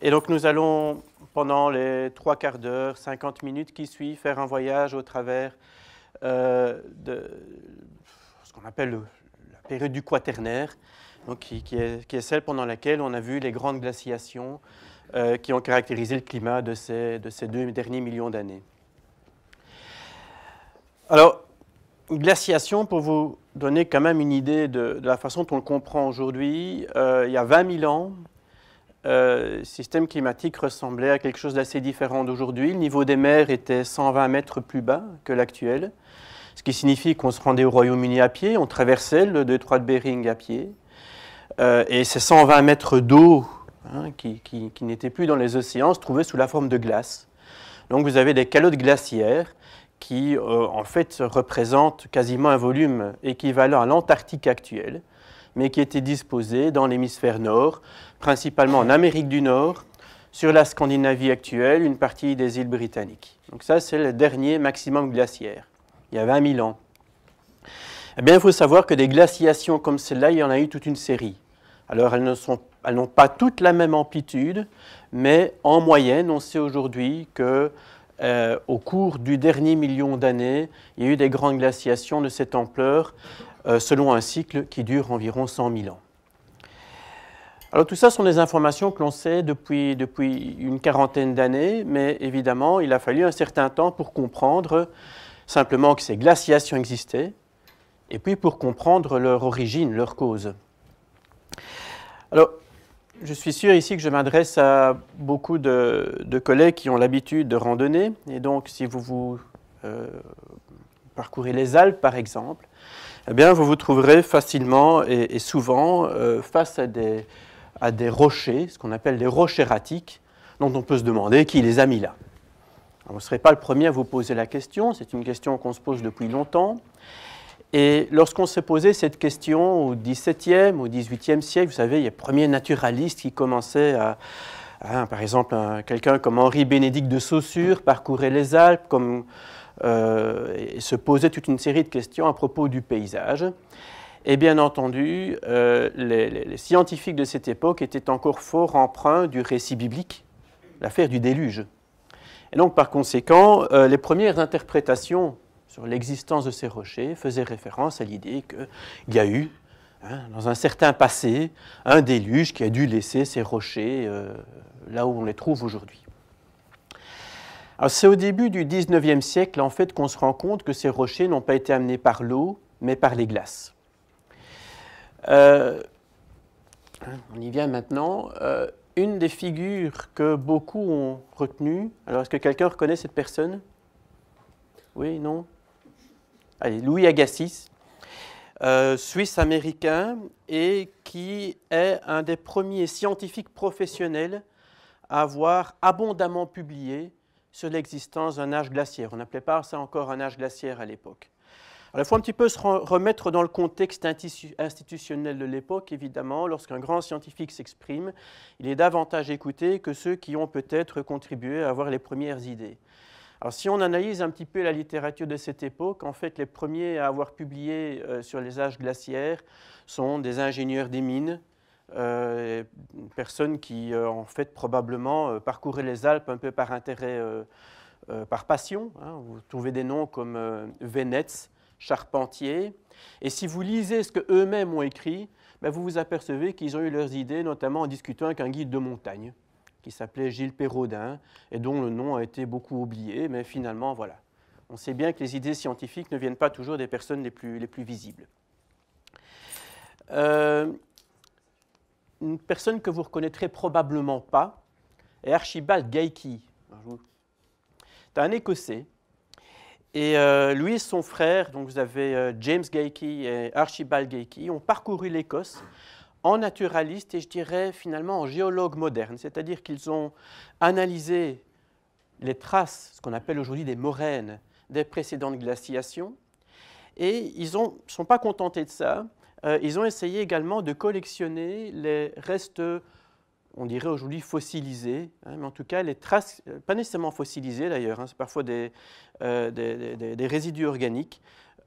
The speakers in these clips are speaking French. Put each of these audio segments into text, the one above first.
Et donc nous allons, pendant les trois quarts d'heure, 50 minutes qui suivent, faire un voyage au travers euh, de ce qu'on appelle la période du quaternaire, donc qui, est, celle pendant laquelle on a vu les grandes glaciations euh, qui ont caractérisé le climat de ces, deux derniers millions d'années. Alors, glaciation, pour vous donner quand même une idée de, la façon dont on le comprend aujourd'hui, euh, il y a 20 000 ans, le euh, système climatique ressemblait à quelque chose d'assez différent d'aujourd'hui. Le niveau des mers était 120 mètres plus bas que l'actuel, ce qui signifie qu'on se rendait au Royaume-Uni à pied, on traversait le détroit de Bering à pied. Euh, et ces 120 mètres d'eau hein, qui, n'étaient plus dans les océans se trouvaient sous la forme de glace. Donc vous avez des calottes glaciaires qui euh, en fait représentent quasiment un volume équivalent à l'Antarctique actuelle mais qui étaient disposés dans l'hémisphère nord, principalement en Amérique du Nord, sur la Scandinavie actuelle, une partie des îles britanniques. Donc ça, c'est le dernier maximum glaciaire, il y a 20 000 ans. Eh bien, il faut savoir que des glaciations comme celle-là, il y en a eu toute une série. Alors, elles n'ont pas toutes la même amplitude, mais en moyenne, on sait aujourd'hui que euh, au cours du dernier million d'années, il y a eu des grandes glaciations de cette ampleur euh, selon un cycle qui dure environ 100 000 ans. Alors tout ça sont des informations que l'on sait depuis, depuis une quarantaine d'années, mais évidemment il a fallu un certain temps pour comprendre simplement que ces glaciations existaient, et puis pour comprendre leur origine, leur cause. Alors je suis sûr ici que je m'adresse à beaucoup de, collègues qui ont l'habitude de randonner, et donc si vous vous euh, parcourir les Alpes par exemple, eh bien, vous vous trouverez facilement et, souvent euh, face à des, rochers, ce qu'on appelle des roches erratiques, dont on peut se demander qui les a mis là. vous ne serez pas le premier à vous poser la question, c'est une question qu'on se pose depuis longtemps. Et lorsqu'on s'est posé cette question au XVIIe, au XVIIIe siècle, vous savez, il y a les premiers naturalistes qui commençaient à, hein, par exemple, quelqu'un comme Henri Bénédicte de Saussure parcourait les Alpes, comme euh, et se posait toute une série de questions à propos du paysage. Et bien entendu, euh, les, scientifiques de cette époque étaient encore fort emprunts du récit biblique, l'affaire du déluge. Et donc, par conséquent, euh, les premières interprétations sur l'existence de ces rochers faisaient référence à l'idée qu'il y a eu, hein, dans un certain passé, un déluge qui a dû laisser ces rochers là où on les trouve aujourd'hui. Ah, c'est au début du 19e siècle, en fait, qu'on se rend compte que ces rochers n'ont pas été amenés par l'eau, mais par les glaces. Euh, on y vient maintenant. Euh, une des figures que beaucoup ont retenues, alors est-ce que quelqu'un reconnaît cette personne Oui, non Allez, Louis Agassiz, euh, suisse-américain, et qui est un des premiers scientifiques professionnels à avoir abondamment publié sur l'existence d'un âge glaciaire. On n'appelait pas ça encore un âge glaciaire à l'époque. Alors, il faut un petit peu se remettre dans le contexte institutionnel de l'époque, évidemment. Lorsqu'un grand scientifique s'exprime, il est davantage écouté que ceux qui ont peut-être contribué à avoir les premières idées. Alors, si on analyse un petit peu la littérature de cette époque, en fait, les premiers à avoir publié euh, sur les âges glaciaires sont des ingénieurs des mines, euh, une personne qui, euh, en fait, probablement euh, parcourait les Alpes un peu par intérêt, par passion. Hein. Vous trouvez des noms comme Venetz, Charpentier. Et si vous lisez ce qu'eux-mêmes ont écrit, ben, vous vous apercevez qu'ils ont eu leurs idées, notamment en discutant avec un guide de montagne qui s'appelait Gilles Perraudin et dont le nom a été beaucoup oublié, mais finalement, voilà. On sait bien que les idées scientifiques ne viennent pas toujours des personnes les plus, les plus visibles une personne que vous reconnaîtrez probablement pas est Archibald Geikie. C'est un Écossais. Et euh, lui et son frère, donc vous avez euh, James Geikie et Archibald Geikie, ont parcouru l'Écosse en naturaliste et je dirais finalement en géologue moderne. C'est-à-dire qu'ils ont analysé les traces, ce qu'on appelle aujourd'hui des moraines, des précédentes glaciations. Et ils ne sont pas contentés de ça. Euh, ils ont essayé également de collectionner les restes, on dirait aujourd'hui fossilisés, hein, mais en tout cas les traces, euh, pas nécessairement fossilisées d'ailleurs, hein, c'est parfois des, euh, résidus organiques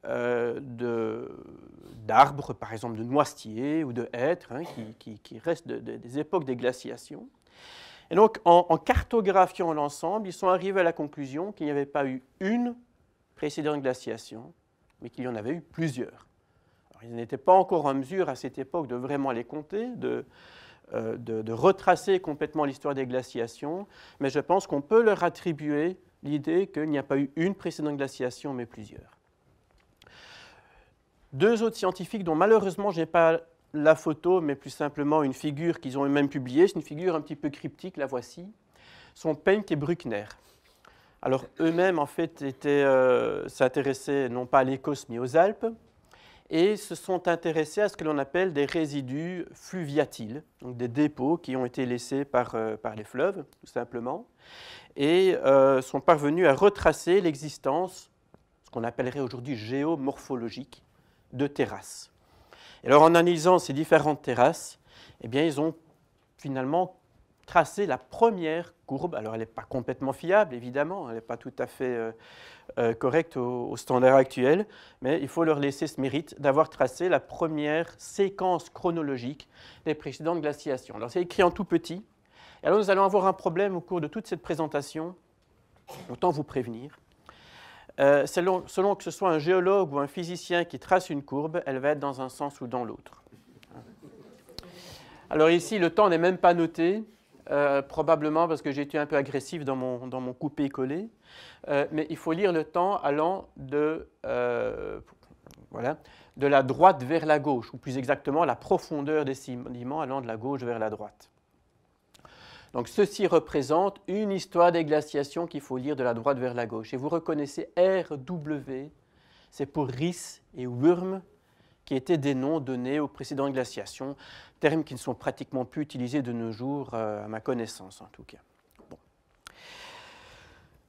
d'arbres, par exemple de noisetiers ou de hêtres, hein, qui, restent des époques des glaciations. Et donc, en, en cartographiant l'ensemble, ils sont arrivés à la conclusion qu'il n'y avait pas eu une précédente glaciation, mais qu'il y en avait eu plusieurs ils n'étaient pas encore en mesure à cette époque de vraiment les compter, euh, de, retracer complètement l'histoire des glaciations, mais je pense qu'on peut leur attribuer l'idée qu'il n'y a pas eu une précédente glaciation, mais plusieurs. Deux autres scientifiques dont malheureusement je n'ai pas la photo, mais plus simplement une figure qu'ils ont eux-mêmes publiée, c'est une figure un petit peu cryptique, la voici, sont Penck et Bruckner. Alors eux-mêmes, en fait, étaient, euh, s'intéressaient non pas à l'Écosse, mais aux Alpes et se sont intéressés à ce que l'on appelle des résidus fluviatiles, donc des dépôts qui ont été laissés par, euh, par les fleuves, tout simplement, et euh, sont parvenus à retracer l'existence, ce qu'on appellerait aujourd'hui géomorphologique, de terrasses. alors en analysant ces différentes terrasses, eh bien, ils ont finalement tracer la première courbe. Alors, elle n'est pas complètement fiable, évidemment, elle n'est pas tout à fait euh, euh, correcte au, standard actuel, mais il faut leur laisser ce mérite d'avoir tracé la première séquence chronologique des précédentes glaciations. Alors, c'est écrit en tout petit. Et alors, nous allons avoir un problème au cours de toute cette présentation, autant vous prévenir. Euh, selon que ce soit un géologue ou un physicien qui trace une courbe, elle va être dans un sens ou dans l'autre. Alors ici, le temps n'est même pas noté. Euh, probablement parce que j'ai été un peu agressif dans mon, dans mon coupé-collé. Euh, mais il faut lire le temps allant de, euh, voilà, de la droite vers la gauche, ou plus exactement la profondeur des sédiments allant de la gauche vers la droite. Donc ceci représente une histoire des glaciations qu'il faut lire de la droite vers la gauche. Et vous reconnaissez RW, c'est pour Ris et Wurm, qui étaient des noms donnés aux précédentes glaciations, termes qui ne sont pratiquement plus utilisés de nos jours, euh, à ma connaissance en tout cas.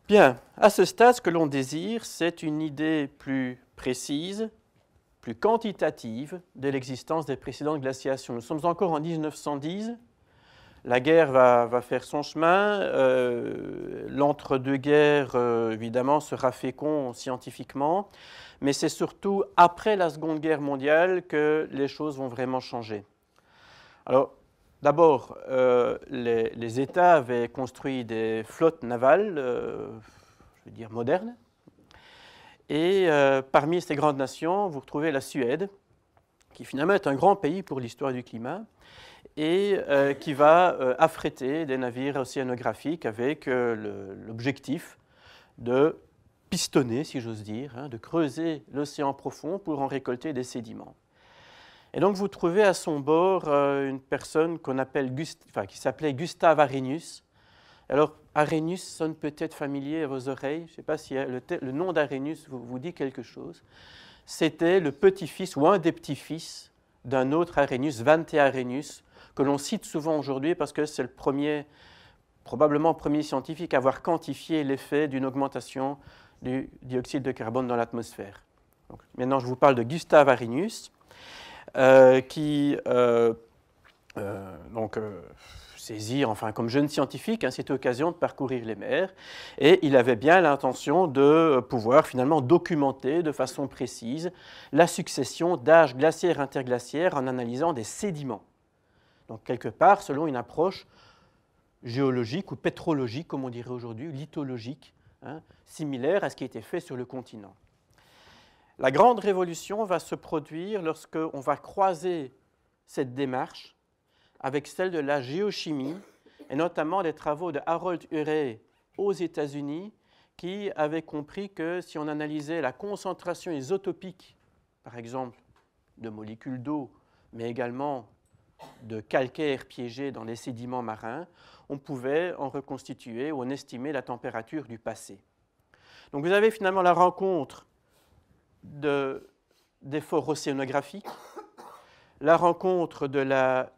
Bien, à ce stade, ce que l'on désire, c'est une idée plus précise, plus quantitative de l'existence des précédentes glaciations. Nous sommes encore en 1910, la guerre va, faire son chemin. Euh, l'entre-deux-guerres, euh, évidemment, sera fécond scientifiquement mais c'est surtout après la Seconde Guerre mondiale que les choses vont vraiment changer. Alors, d'abord, euh, les, États avaient construit des flottes navales, euh, je veux dire modernes, et euh, parmi ces grandes nations, vous retrouvez la Suède, qui finalement est un grand pays pour l'histoire du climat, et qui va affréter des navires océanographiques avec l'objectif de pistonner, si j'ose dire, hein, de creuser l'océan profond pour en récolter des sédiments. Et donc vous trouvez à son bord euh, une personne qu'on appelle Gust... enfin, qui s'appelait Gustave Arrhenius. Alors Arrhenius sonne peut-être familier à vos oreilles. Je ne sais pas si euh, le, nom d'Arrhenius vous, vous dit quelque chose. C'était le petit-fils ou un des petits-fils d'un autre Arrhenius, Vante Arrhenius, que l'on cite souvent aujourd'hui parce que c'est le premier, probablement premier scientifique à avoir quantifié l'effet d'une augmentation du dioxyde de carbone dans l'atmosphère. Maintenant, je vous parle de Gustave Arrhenius, euh, qui euh, euh, donc, saisit, enfin, comme jeune scientifique, hein, cette occasion de parcourir les mers. Et il avait bien l'intention de pouvoir finalement documenter de façon précise la succession d'âges glaciaires-interglaciaires en analysant des sédiments. Donc, quelque part, selon une approche géologique ou pétrologique, comme on dirait aujourd'hui, lithologique, hein, similaire à ce qui était fait sur le continent. La grande révolution va se produire lorsqu'on va croiser cette démarche avec celle de la géochimie et notamment les travaux de Harold Urey aux États-Unis qui avait compris que si on analysait la concentration isotopique, par exemple, de molécules d'eau, mais également de calcaire piégé dans les sédiments marins, on pouvait en reconstituer ou en estimer la température du passé. Donc vous avez finalement la rencontre de, d'efforts océanographiques, la rencontre de la,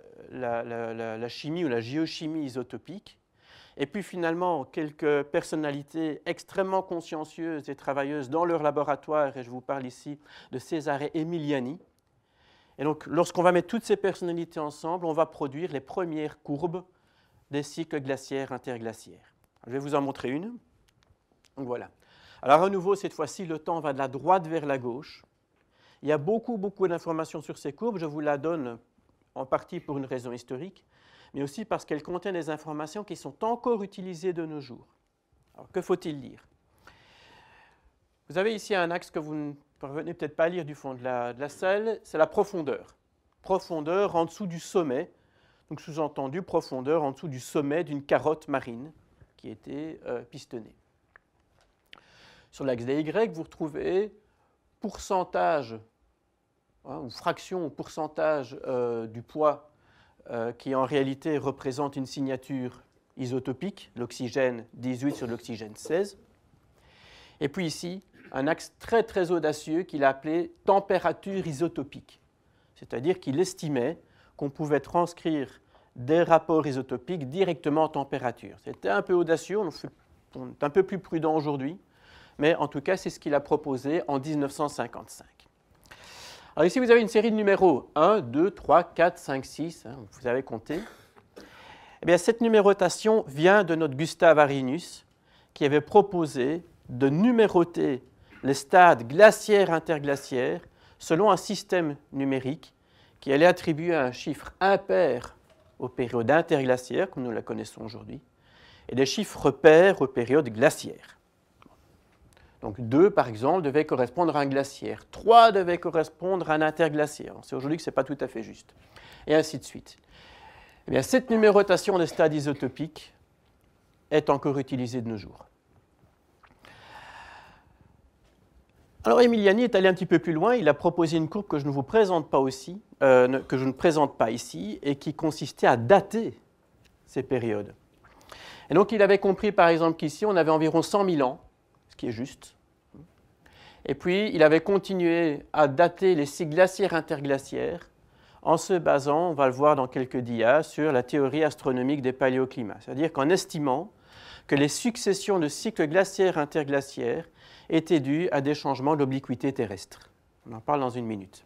chimie ou la géochimie isotopique, et puis finalement quelques personnalités extrêmement consciencieuses et travailleuses dans leur laboratoire, et je vous parle ici de et Emiliani. Et donc lorsqu'on va mettre toutes ces personnalités ensemble, on va produire les premières courbes des cycles glaciaires interglaciaires. Je vais vous en montrer une. Donc voilà. Alors à nouveau, cette fois-ci, le temps va de la droite vers la gauche. Il y a beaucoup, beaucoup d'informations sur ces courbes. Je vous la donne en partie pour une raison historique, mais aussi parce qu'elles contiennent des informations qui sont encore utilisées de nos jours. Alors que faut-il lire Vous avez ici un axe que vous ne parvenez peut-être pas à lire du fond de la, salle, c'est la profondeur. Profondeur en dessous du sommet, donc sous-entendu profondeur en dessous du sommet d'une carotte marine qui était euh, pistonnée. Sur l'axe des Y, vous retrouvez pourcentage hein, ou fraction ou pourcentage euh, du poids euh, qui en réalité représente une signature isotopique, l'oxygène 18 sur l'oxygène 16. Et puis ici, un axe très très audacieux qu'il a appelé température isotopique, c'est-à-dire qu'il estimait qu'on pouvait transcrire des rapports isotopiques directement en température. C'était un peu audacieux, on est un peu plus prudent aujourd'hui, mais en tout cas, c'est ce qu'il a proposé en 1955. Alors ici, vous avez une série de numéros 1, 2, 3, 4, 5, 6, vous avez compté. Eh bien, cette numérotation vient de notre Gustave Arinus, qui avait proposé de numéroter les stades glaciaires-interglaciaires selon un système numérique qui allait attribuer un chiffre impair aux périodes interglaciaires, comme nous la connaissons aujourd'hui, et des chiffres pairs aux périodes glaciaires. Donc 2, par exemple, devait correspondre à un glaciaire. 3 devait correspondre à un interglaciaire. On sait aujourd'hui que ce n'est pas tout à fait juste. Et ainsi de suite. Eh cette numérotation des stades isotopiques est encore utilisée de nos jours. Alors Emiliani est allé un petit peu plus loin, il a proposé une courbe que je ne vous présente pas aussi, euh, que je ne présente pas ici, et qui consistait à dater ces périodes. Et donc il avait compris par exemple qu'ici on avait environ 100 000 ans qui est juste. Et puis, il avait continué à dater les cycles glaciaires interglaciaires en se basant, on va le voir dans quelques dias, sur la théorie astronomique des paléoclimats. C'est-à-dire qu'en estimant que les successions de cycles glaciaires interglaciaires étaient dues à des changements d'obliquité terrestre. On en parle dans une minute.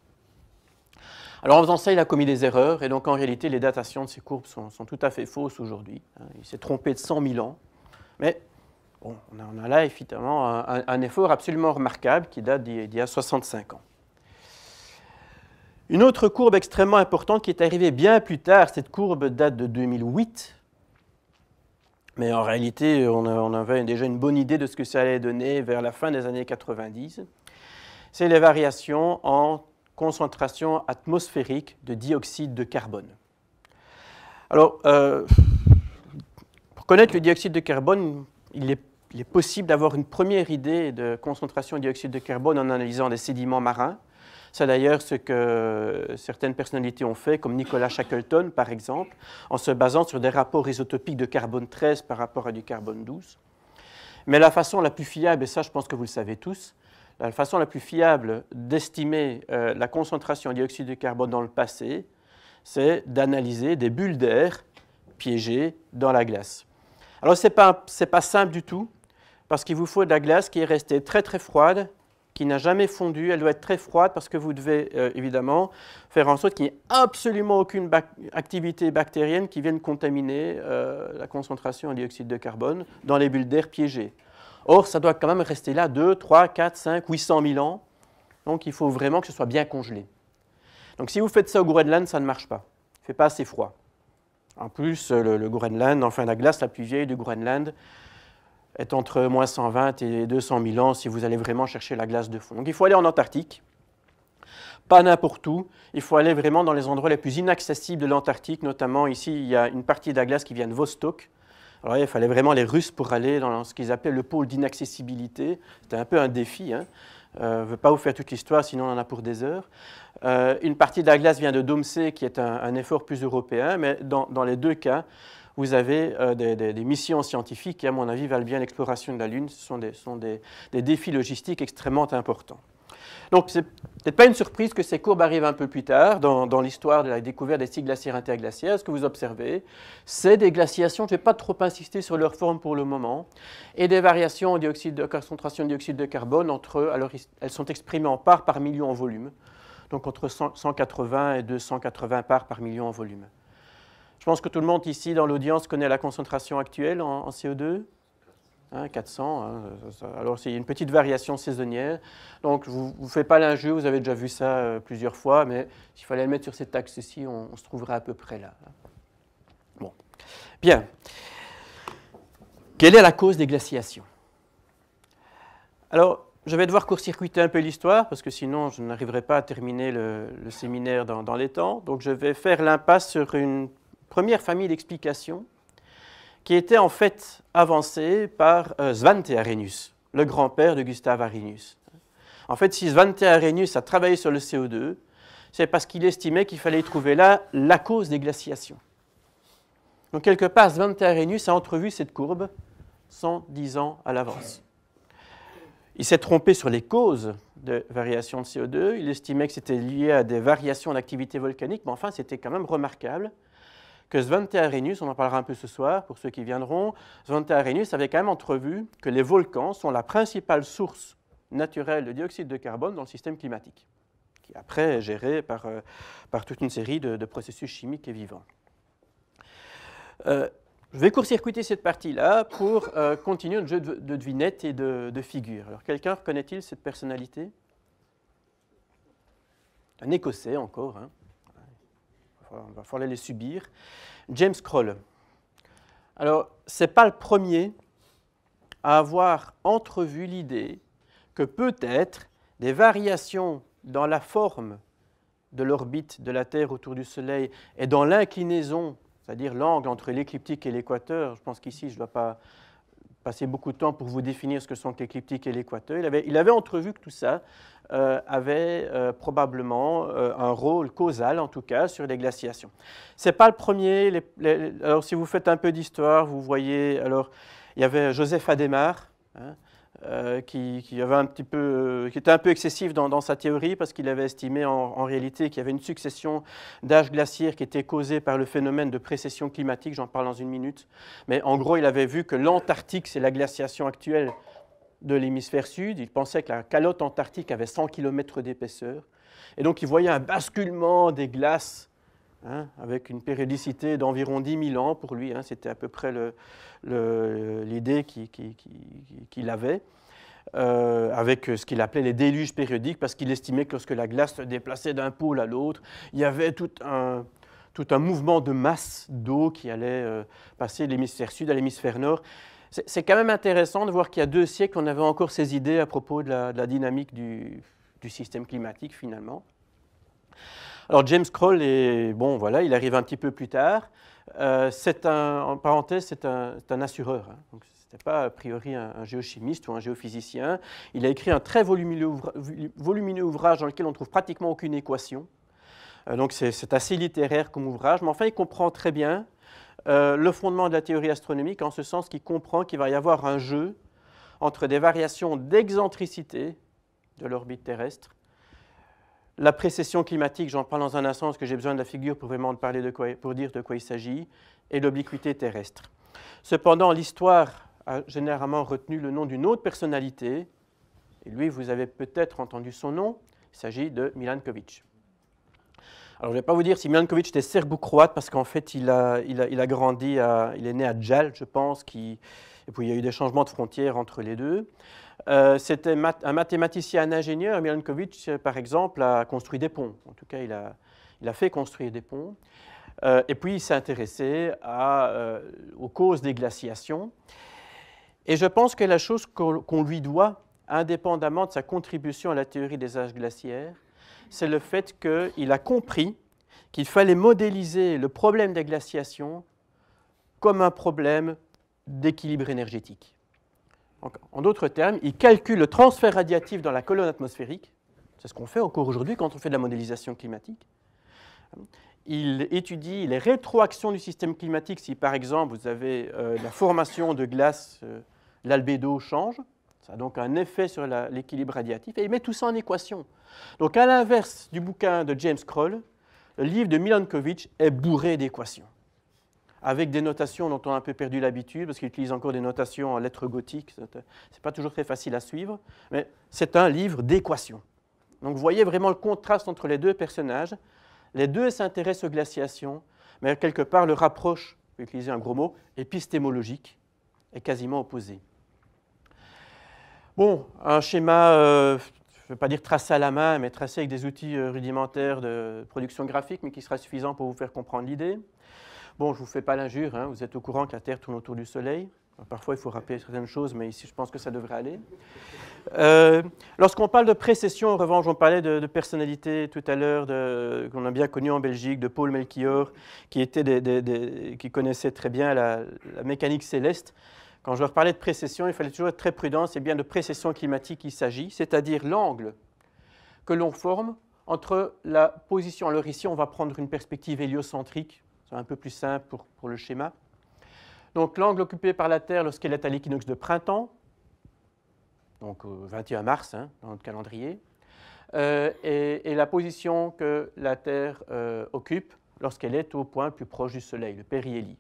Alors en faisant ça, il a commis des erreurs, et donc en réalité, les datations de ces courbes sont, sont tout à fait fausses aujourd'hui. Hein, il s'est trompé de 100 000 ans, mais on a, a là évidemment un, effort absolument remarquable qui date d'il y a 65 ans. Une autre courbe extrêmement importante qui est arrivée bien plus tard, cette courbe date de 2008, mais en réalité on, avait déjà une bonne idée de ce que ça allait donner vers la fin des années 90, c'est les variations en concentration atmosphérique de dioxyde de carbone. Alors, euh, pour connaître le dioxyde de carbone, il est il est possible d'avoir une première idée de concentration de dioxyde de carbone en analysant des sédiments marins. C'est d'ailleurs ce que certaines personnalités ont fait, comme Nicolas Shackleton, par exemple, en se basant sur des rapports isotopiques de carbone 13 par rapport à du carbone 12. Mais la façon la plus fiable, et ça je pense que vous le savez tous, la façon la plus fiable d'estimer euh, la concentration de dioxyde de carbone dans le passé, c'est d'analyser des bulles d'air piégées dans la glace. Alors ce n'est pas simple du tout, parce qu'il vous faut de la glace qui est restée très très froide, qui n'a jamais fondu. Elle doit être très froide parce que vous devez euh, évidemment faire en sorte qu'il n'y ait absolument aucune activité bactérienne qui vienne contaminer euh, la concentration en dioxyde de carbone dans les bulles d'air piégées. Or, ça doit quand même rester là 2, 3, 4, 5, 800 000 ans. Donc, il faut vraiment que ce soit bien congelé. Donc, si vous faites ça au Groenland, ça ne marche pas. Il ne fait pas assez froid. En plus, euh, le Groenland, enfin la glace la plus vieille du Groenland, est entre moins 120 et 200 000 ans si vous allez vraiment chercher la glace de fond. Donc il faut aller en Antarctique, pas n'importe où, il faut aller vraiment dans les endroits les plus inaccessibles de l'Antarctique, notamment ici il y a une partie de la glace qui vient de Vostok. Alors il fallait vraiment les Russes pour aller dans ce qu'ils appellent le pôle d'inaccessibilité, c'était un peu un défi. Hein. Euh, je ne veux pas vous faire toute l'histoire, sinon on en a pour des heures. Euh, une partie de la glace vient de Domsé, qui est un, un effort plus européen, mais dans, dans les deux cas, vous avez euh, des, missions scientifiques qui, à mon avis, valent bien l'exploration de la Lune. Ce sont des, sont des défis logistiques extrêmement importants. Donc, c'est peut-être pas une surprise que ces courbes arrivent un peu plus tard dans, l'histoire de la découverte des six glaciaires interglaciaires. Ce que vous observez, c'est des glaciations, je ne vais pas trop insister sur leur forme pour le moment, et des variations en de concentration de dioxyde de carbone entre eux. Alors, elles sont exprimées en parts par million en volume, donc entre 180 et 280 parts par million en volume. Je pense que tout le monde ici dans l'audience connaît la concentration actuelle en, CO2. 400, hein, hein, alors c'est une petite variation saisonnière. Donc vous ne vous fais pas l'injure, vous avez déjà vu ça euh, plusieurs fois, mais s'il fallait le mettre sur cet axe-ci, on, se trouverait à peu près là. Bon, bien. Quelle est la cause des glaciations Alors, je vais devoir court-circuiter un peu l'histoire, parce que sinon je n'arriverai pas à terminer le, séminaire dans, dans, les temps. Donc je vais faire l'impasse sur une première famille d'explications qui était en fait avancée par euh, Svante Arrhenius, le grand-père de Gustave Arrhenius. En fait, si Svante Arrhenius a travaillé sur le CO2, c'est parce qu'il estimait qu'il fallait trouver là la cause des glaciations. Donc quelque part, Svante Arrhenius a entrevu cette courbe 110 ans à l'avance. Il s'est trompé sur les causes de variations de CO2. Il estimait que c'était lié à des variations d'activité volcanique, mais enfin, c'était quand même remarquable que Svante Arrhenius, on en parlera un peu ce soir pour ceux qui viendront, Svante Arrhenius avait quand même entrevu que les volcans sont la principale source naturelle de dioxyde de carbone dans le système climatique, qui après est géré euh, par, toute une série de, processus chimiques et vivants. Euh, je vais court-circuiter cette partie-là pour euh, continuer le jeu de, de devinettes et de, figures. Alors, quelqu'un reconnaît-il cette personnalité Un Écossais encore, hein il va falloir les subir. James Kroll. Alors, ce n'est pas le premier à avoir entrevu l'idée que peut-être des variations dans la forme de l'orbite de la Terre autour du Soleil et dans l'inclinaison, c'est-à-dire l'angle entre l'écliptique et l'équateur, je pense qu'ici je ne dois pas passer beaucoup de temps pour vous définir ce que sont l'écliptique et l'équateur, il avait, il avait entrevu que tout ça euh, avait euh, probablement euh, un rôle causal, en tout cas, sur les glaciations. Ce n'est pas le premier. alors, si vous faites un peu d'histoire, vous voyez, alors, il y avait Joseph Adhémar, hein, qui, était un peu excessif dans, sa théorie parce qu'il avait estimé en, réalité qu'il y avait une succession d'âges glaciaires qui étaient causés par le phénomène de précession climatique, j'en parle dans une minute. Mais en gros, il avait vu que l'Antarctique, c'est la glaciation actuelle de l'hémisphère sud. Il pensait que la calotte antarctique avait 100 km d'épaisseur. Et donc, il voyait un basculement des glaces hein, avec une périodicité d'environ 10 000 ans pour lui. Hein. C'était à peu près l'idée qu'il avait. Euh, avec ce qu'il appelait les déluges périodiques, parce qu'il estimait que lorsque la glace se déplaçait d'un pôle à l'autre, il y avait tout un, tout un mouvement de masse d'eau qui allait euh, passer de l'hémisphère sud à l'hémisphère nord. C'est quand même intéressant de voir qu'il y a deux siècles, on avait encore ces idées à propos de la, dynamique du, système climatique finalement. Alors James Croll, est, bon voilà, il arrive un petit peu plus tard. Euh, c'est un, en parenthèse, c'est un, assureur. Hein. Ce n'était pas a priori un, géochimiste ou un géophysicien. Il a écrit un très volumineux, ouvrage dans lequel on ne trouve pratiquement aucune équation. Euh, donc c'est assez littéraire comme ouvrage, mais enfin il comprend très bien euh, le fondement de la théorie astronomique en ce sens qu'il comprend qu'il va y avoir un jeu entre des variations d'excentricité de l'orbite terrestre, la précession climatique, j'en parle dans un instant parce que j'ai besoin de la figure pour vraiment parler de quoi, pour dire de quoi il s'agit, et l'obliquité terrestre. Cependant, l'histoire a généralement retenu le nom d'une autre personnalité, et lui, vous avez peut-être entendu son nom, il s'agit de Milankovitch. Alors, je ne vais pas vous dire si Milankovic était serbo-croate, parce qu'en fait, il a, il a, grandi, il est né à Djal, je pense, qui, et puis il y a eu des changements de frontières entre les deux. Euh, c'était un mathématicien, un ingénieur. Milankovic, par exemple, a construit des ponts. En tout cas, il a, il a fait construire des ponts. Euh, et puis, il s'est intéressé à, euh, aux causes des glaciations. Et je pense que la chose qu'on lui doit, indépendamment de sa contribution à la théorie des âges glaciaires, c'est le fait qu'il a compris qu'il fallait modéliser le problème des glaciations comme un problème d'équilibre énergétique. en d'autres termes, il calcule le transfert radiatif dans la colonne atmosphérique. C'est ce qu'on fait encore aujourd'hui quand on fait de la modélisation climatique. Il étudie les rétroactions du système climatique si, par exemple, vous avez euh, la formation de glace, euh, l'albédo change. Ça a donc un effet sur l'équilibre radiatif et il met tout ça en équation. Donc à l'inverse du bouquin de James Kroll, le livre de Milankovitch est bourré d'équations, avec des notations dont on a un peu perdu l'habitude, parce qu'il utilise encore des notations en lettres gothiques, ce n'est pas toujours très facile à suivre, mais c'est un livre d'équations. Donc vous voyez vraiment le contraste entre les deux personnages. Les deux s'intéressent aux glaciations, mais quelque part leur je vais utiliser un gros mot, épistémologique, est quasiment opposé. Bon, un schéma, euh, je ne vais pas dire tracé à la main, mais tracé avec des outils euh, rudimentaires de production graphique, mais qui sera suffisant pour vous faire comprendre l'idée. Bon, je ne vous fais pas l'injure, hein, vous êtes au courant que la Terre tourne autour du Soleil. Parfois, il faut rappeler certaines choses, mais ici, je pense que ça devrait aller. Euh, lorsqu'on parle de précession, en revanche, on parlait de, personnalités tout à l'heure qu'on a bien connues en Belgique, de Paul Melchior, qui, était qui connaissait très bien la mécanique céleste. Quand je leur parlais de précession, il fallait toujours être très prudent, c'est bien de précession climatique qu'il s'agit, c'est-à-dire l'angle que l'on forme entre la position. Alors ici, on va prendre une perspective héliocentrique, c'est un peu plus simple pour, le schéma. Donc l'angle occupé par la Terre lorsqu'elle est à l'équinoxe de printemps, donc au 21 mars hein, dans notre calendrier, euh, et, la position que la Terre euh, occupe lorsqu'elle est au point plus proche du Soleil, le périhélie.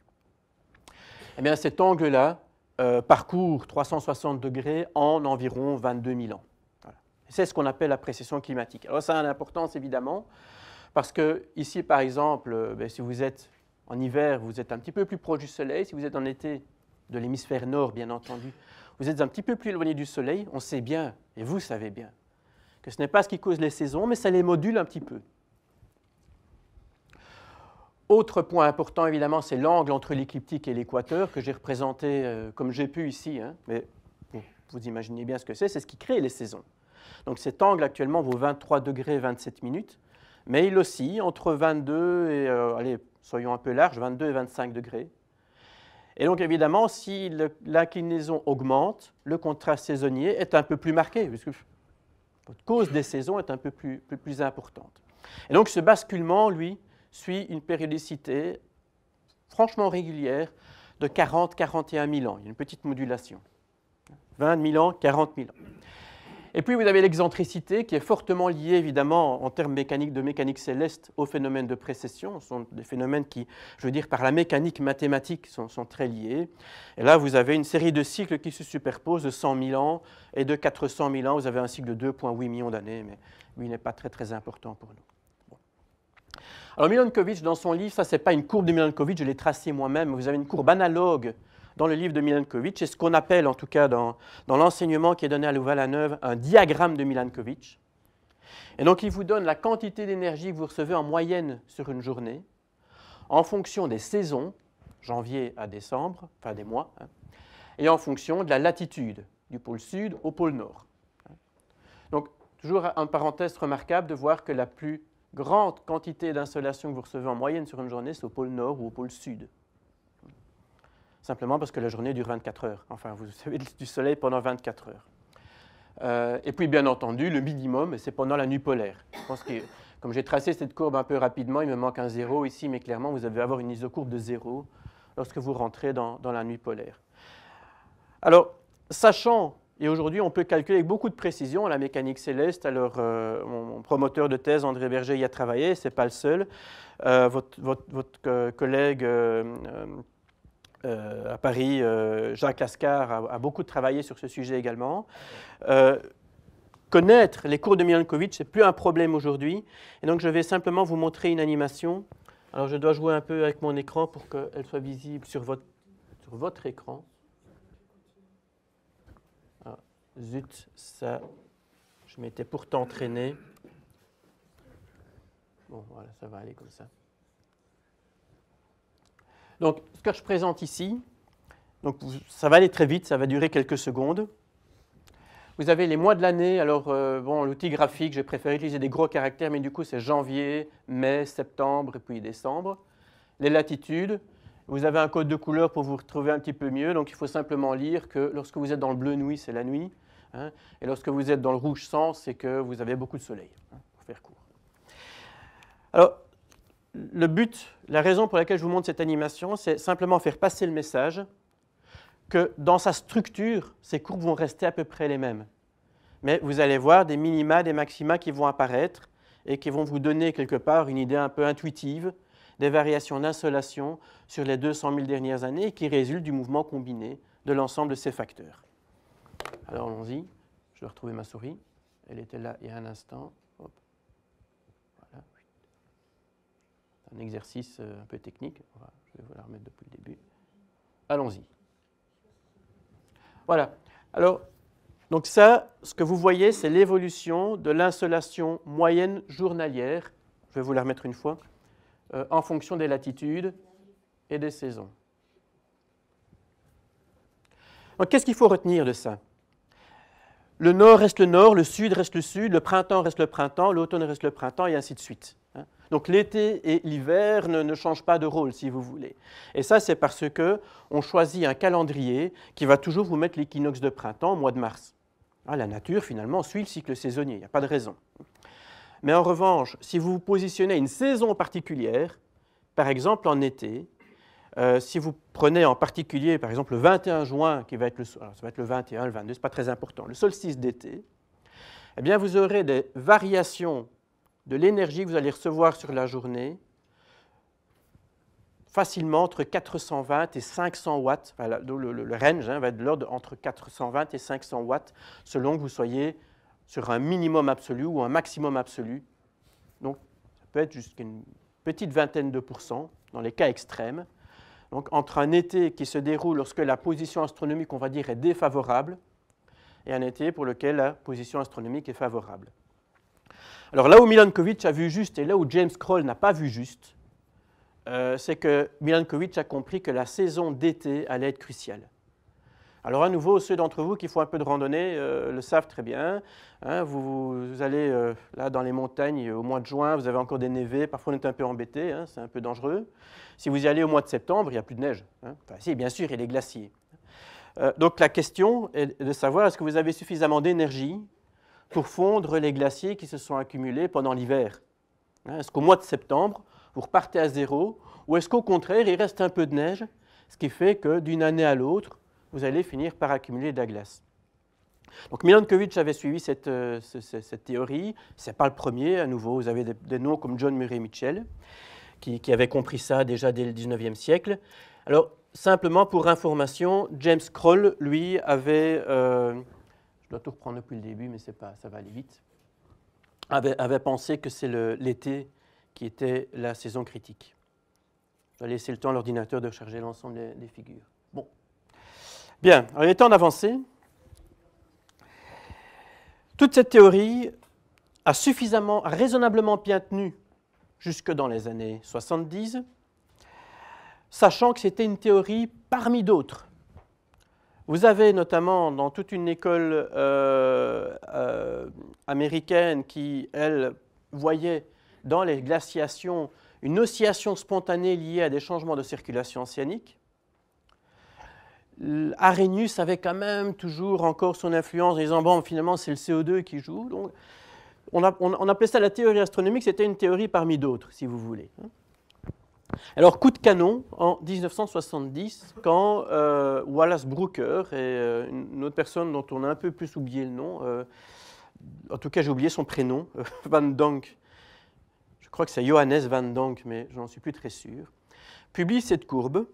Eh bien cet angle-là, parcours euh, parcourt 360 degrés en environ 22 000 ans. C'est ce qu'on appelle la précession climatique. Alors ça a une importance évidemment, parce que ici par exemple, euh, ben, si vous êtes en hiver, vous êtes un petit peu plus proche du Soleil, si vous êtes en été, de l'hémisphère nord bien entendu, vous êtes un petit peu plus éloigné du Soleil, on sait bien, et vous savez bien, que ce n'est pas ce qui cause les saisons, mais ça les module un petit peu. Autre point important, évidemment, c'est l'angle entre l'écliptique et l'équateur que j'ai représenté euh, comme j'ai pu ici, hein. mais vous imaginez bien ce que c'est, c'est ce qui crée les saisons. Donc cet angle actuellement vaut 23 degrés 27 minutes, mais il oscille entre 22 et, euh, allez, soyons un peu larges, 22 et 25 degrés. Et donc évidemment, si l'inclinaison augmente, le contraste saisonnier est un peu plus marqué, puisque votre cause des saisons est un peu plus importante. Et donc ce basculement, lui, suit une périodicité franchement régulière de 40-41 000 ans. Il y a une petite modulation. 20 000 ans, 40 000 ans. Et puis vous avez l'excentricité qui est fortement liée évidemment en termes mécaniques de mécanique céleste au phénomène de précession. Ce sont des phénomènes qui, je veux dire, par la mécanique mathématique sont, très liés. Et là, vous avez une série de cycles qui se superposent de 100 000 ans et de 400 000 ans. Vous avez un cycle de 2,8 millions d'années, mais lui n'est pas très très important pour nous. Alors Milankovitch dans son livre, ça c'est pas une courbe de Milankovitch, je l'ai tracée moi-même, vous avez une courbe analogue dans le livre de Milankovitch, c'est ce qu'on appelle en tout cas dans, dans l'enseignement qui est donné à louvain la un diagramme de Milankovitch. Et donc il vous donne la quantité d'énergie que vous recevez en moyenne sur une journée, en fonction des saisons, janvier à décembre, enfin des mois, hein, et en fonction de la latitude, du pôle sud au pôle nord. Donc toujours en parenthèse remarquable de voir que la plus grande quantité d'insolation que vous recevez en moyenne sur une journée, c'est au pôle nord ou au pôle sud. Simplement parce que la journée dure 24 heures. Enfin, vous avez du soleil pendant 24 heures. Euh, et puis, bien entendu, le minimum, c'est pendant la nuit polaire. Je pense que, comme j'ai tracé cette courbe un peu rapidement, il me manque un zéro ici, mais clairement, vous allez avoir une isocourbe de zéro lorsque vous rentrez dans la nuit polaire. Alors, sachant et aujourd'hui, on peut calculer avec beaucoup de précision la mécanique céleste. Alors, euh, mon promoteur de thèse, André Berger, y a travaillé, c'est pas le seul. Euh, votre, collègue euh, à Paris, Jacques Lascar, a, beaucoup travaillé sur ce sujet également. connaître les cours de ce c'est plus un problème aujourd'hui. Et donc, je vais simplement vous montrer une animation. Alors, je dois jouer un peu avec mon écran pour qu'elle soit visible sur votre, sur votre écran. Zut, ça, je m'étais pourtant traîné. Bon, voilà, ça va aller comme ça. Donc, ce que je présente ici, donc ça va aller très vite, ça va durer quelques secondes. Vous avez les mois de l'année. Alors, euh, bon, l'outil graphique, j'ai préféré utiliser des gros caractères, mais du coup, c'est janvier, mai, septembre et puis décembre. Les latitudes. Vous avez un code de couleur pour vous retrouver un petit peu mieux. Donc, il faut simplement lire que lorsque vous êtes dans le bleu nuit, c'est la nuit. Hein. Et lorsque vous êtes dans le rouge sens, c'est que vous avez beaucoup de soleil, hein, pour faire court. Alors, le but, la raison pour laquelle je vous montre cette animation, c'est simplement faire passer le message que dans sa structure, ces courbes vont rester à peu près les mêmes. Mais vous allez voir des minima, des maxima qui vont apparaître et qui vont vous donner quelque part une idée un peu intuitive des variations d'insolation sur les 200 000 dernières années qui résultent du mouvement combiné de l'ensemble de ces facteurs. Alors allons-y. Je vais retrouver ma souris. Elle était là il y a un instant. Voilà. Un exercice euh, un peu technique. je vais vous la remettre depuis le début. Allons-y. Voilà. Alors, donc ça, ce que vous voyez, c'est l'évolution de l'insolation moyenne journalière. Je vais vous la remettre une fois. Euh, en fonction des latitudes et des saisons. qu'est-ce qu'il faut retenir de ça le nord reste le nord, le sud reste le sud, le printemps reste le printemps, l'automne reste le printemps, et ainsi de suite. Hein. Donc l'été et l'hiver ne, changent pas de rôle, si vous voulez. Et ça, c'est parce que on choisit un calendrier qui va toujours vous mettre l'équinoxe de printemps au mois de mars. Ah, la nature, finalement, suit le cycle saisonnier, il n'y a pas de raison. Mais en revanche, si vous vous positionnez à une saison particulière, par exemple en été, euh, si vous prenez en particulier, par exemple, le 21 juin, qui va être le, ça va être le 21, le 22, ce n'est pas très important, le solstice d'été, eh bien, vous aurez des variations de l'énergie que vous allez recevoir sur la journée facilement entre 420 et 500 watts. le, range hein, va être de l'ordre entre 420 et 500 watts, selon que vous soyez sur un minimum absolu ou un maximum absolu. Donc, ça peut être jusqu'à une petite vingtaine de pourcents dans les cas extrêmes donc entre un été qui se déroule lorsque la position astronomique, on va dire, est défavorable, et un été pour lequel la position astronomique est favorable. Alors là où Milankovitch a vu juste et là où James Kroll n'a pas vu juste, euh, c'est que Milankovitch a compris que la saison d'été allait être cruciale. Alors à nouveau, ceux d'entre vous qui font un peu de randonnée euh, le savent très bien. Hein. vous, allez euh, là dans les montagnes euh, au mois de juin, vous avez encore des névés, parfois on est un peu embêté, hein, c'est un peu dangereux. Si vous y allez au mois de septembre, il n'y a plus de neige. Hein. si, bien sûr, il y a les glaciers. donc la question est de savoir est-ce que vous avez suffisamment d'énergie pour fondre les glaciers qui se sont accumulés pendant l'hiver. est-ce qu'au mois de septembre, vous repartez à zéro, ou est-ce qu'au contraire, il reste un peu de neige, ce qui fait que d'une année à l'autre, vous allez finir par accumuler de la glace. Donc Milankovic avait suivi cette, euh, théorie. Ce n'est pas le premier, à nouveau. Vous avez des, noms comme John Murray Mitchell, qui, avait compris ça déjà dès le 19e siècle. Alors, simplement pour information, James Kroll, lui, avait. Euh, je dois tout reprendre depuis le début, mais pas, ça va aller vite. avait, avait pensé que c'est l'été qui était la saison critique. Je vais laisser le temps à l'ordinateur de charger l'ensemble des figures. Bien, étant il est Toute cette théorie a suffisamment, raisonnablement bien tenu jusque dans les années 70, sachant que c'était une théorie parmi d'autres. Vous avez notamment dans toute une école euh, euh, américaine qui, elle, voyait dans les glaciations une oscillation spontanée liée à des changements de circulation océanique. Euh, Arrhenius avait quand même toujours encore son influence en disant bon, finalement, c'est le CO2 qui joue. Donc, on, a, appelait ça la théorie astronomique, c'était une théorie parmi d'autres, si vous voulez. Hein. Alors, coup de canon en 1970, quand euh, Wallace Brooker et euh, une autre personne dont on a un peu plus oublié le nom, en tout cas j'ai oublié son prénom, Van Donk, je crois que c'est Johannes Van Donk, mais je n'en suis plus très sûr, publie cette courbe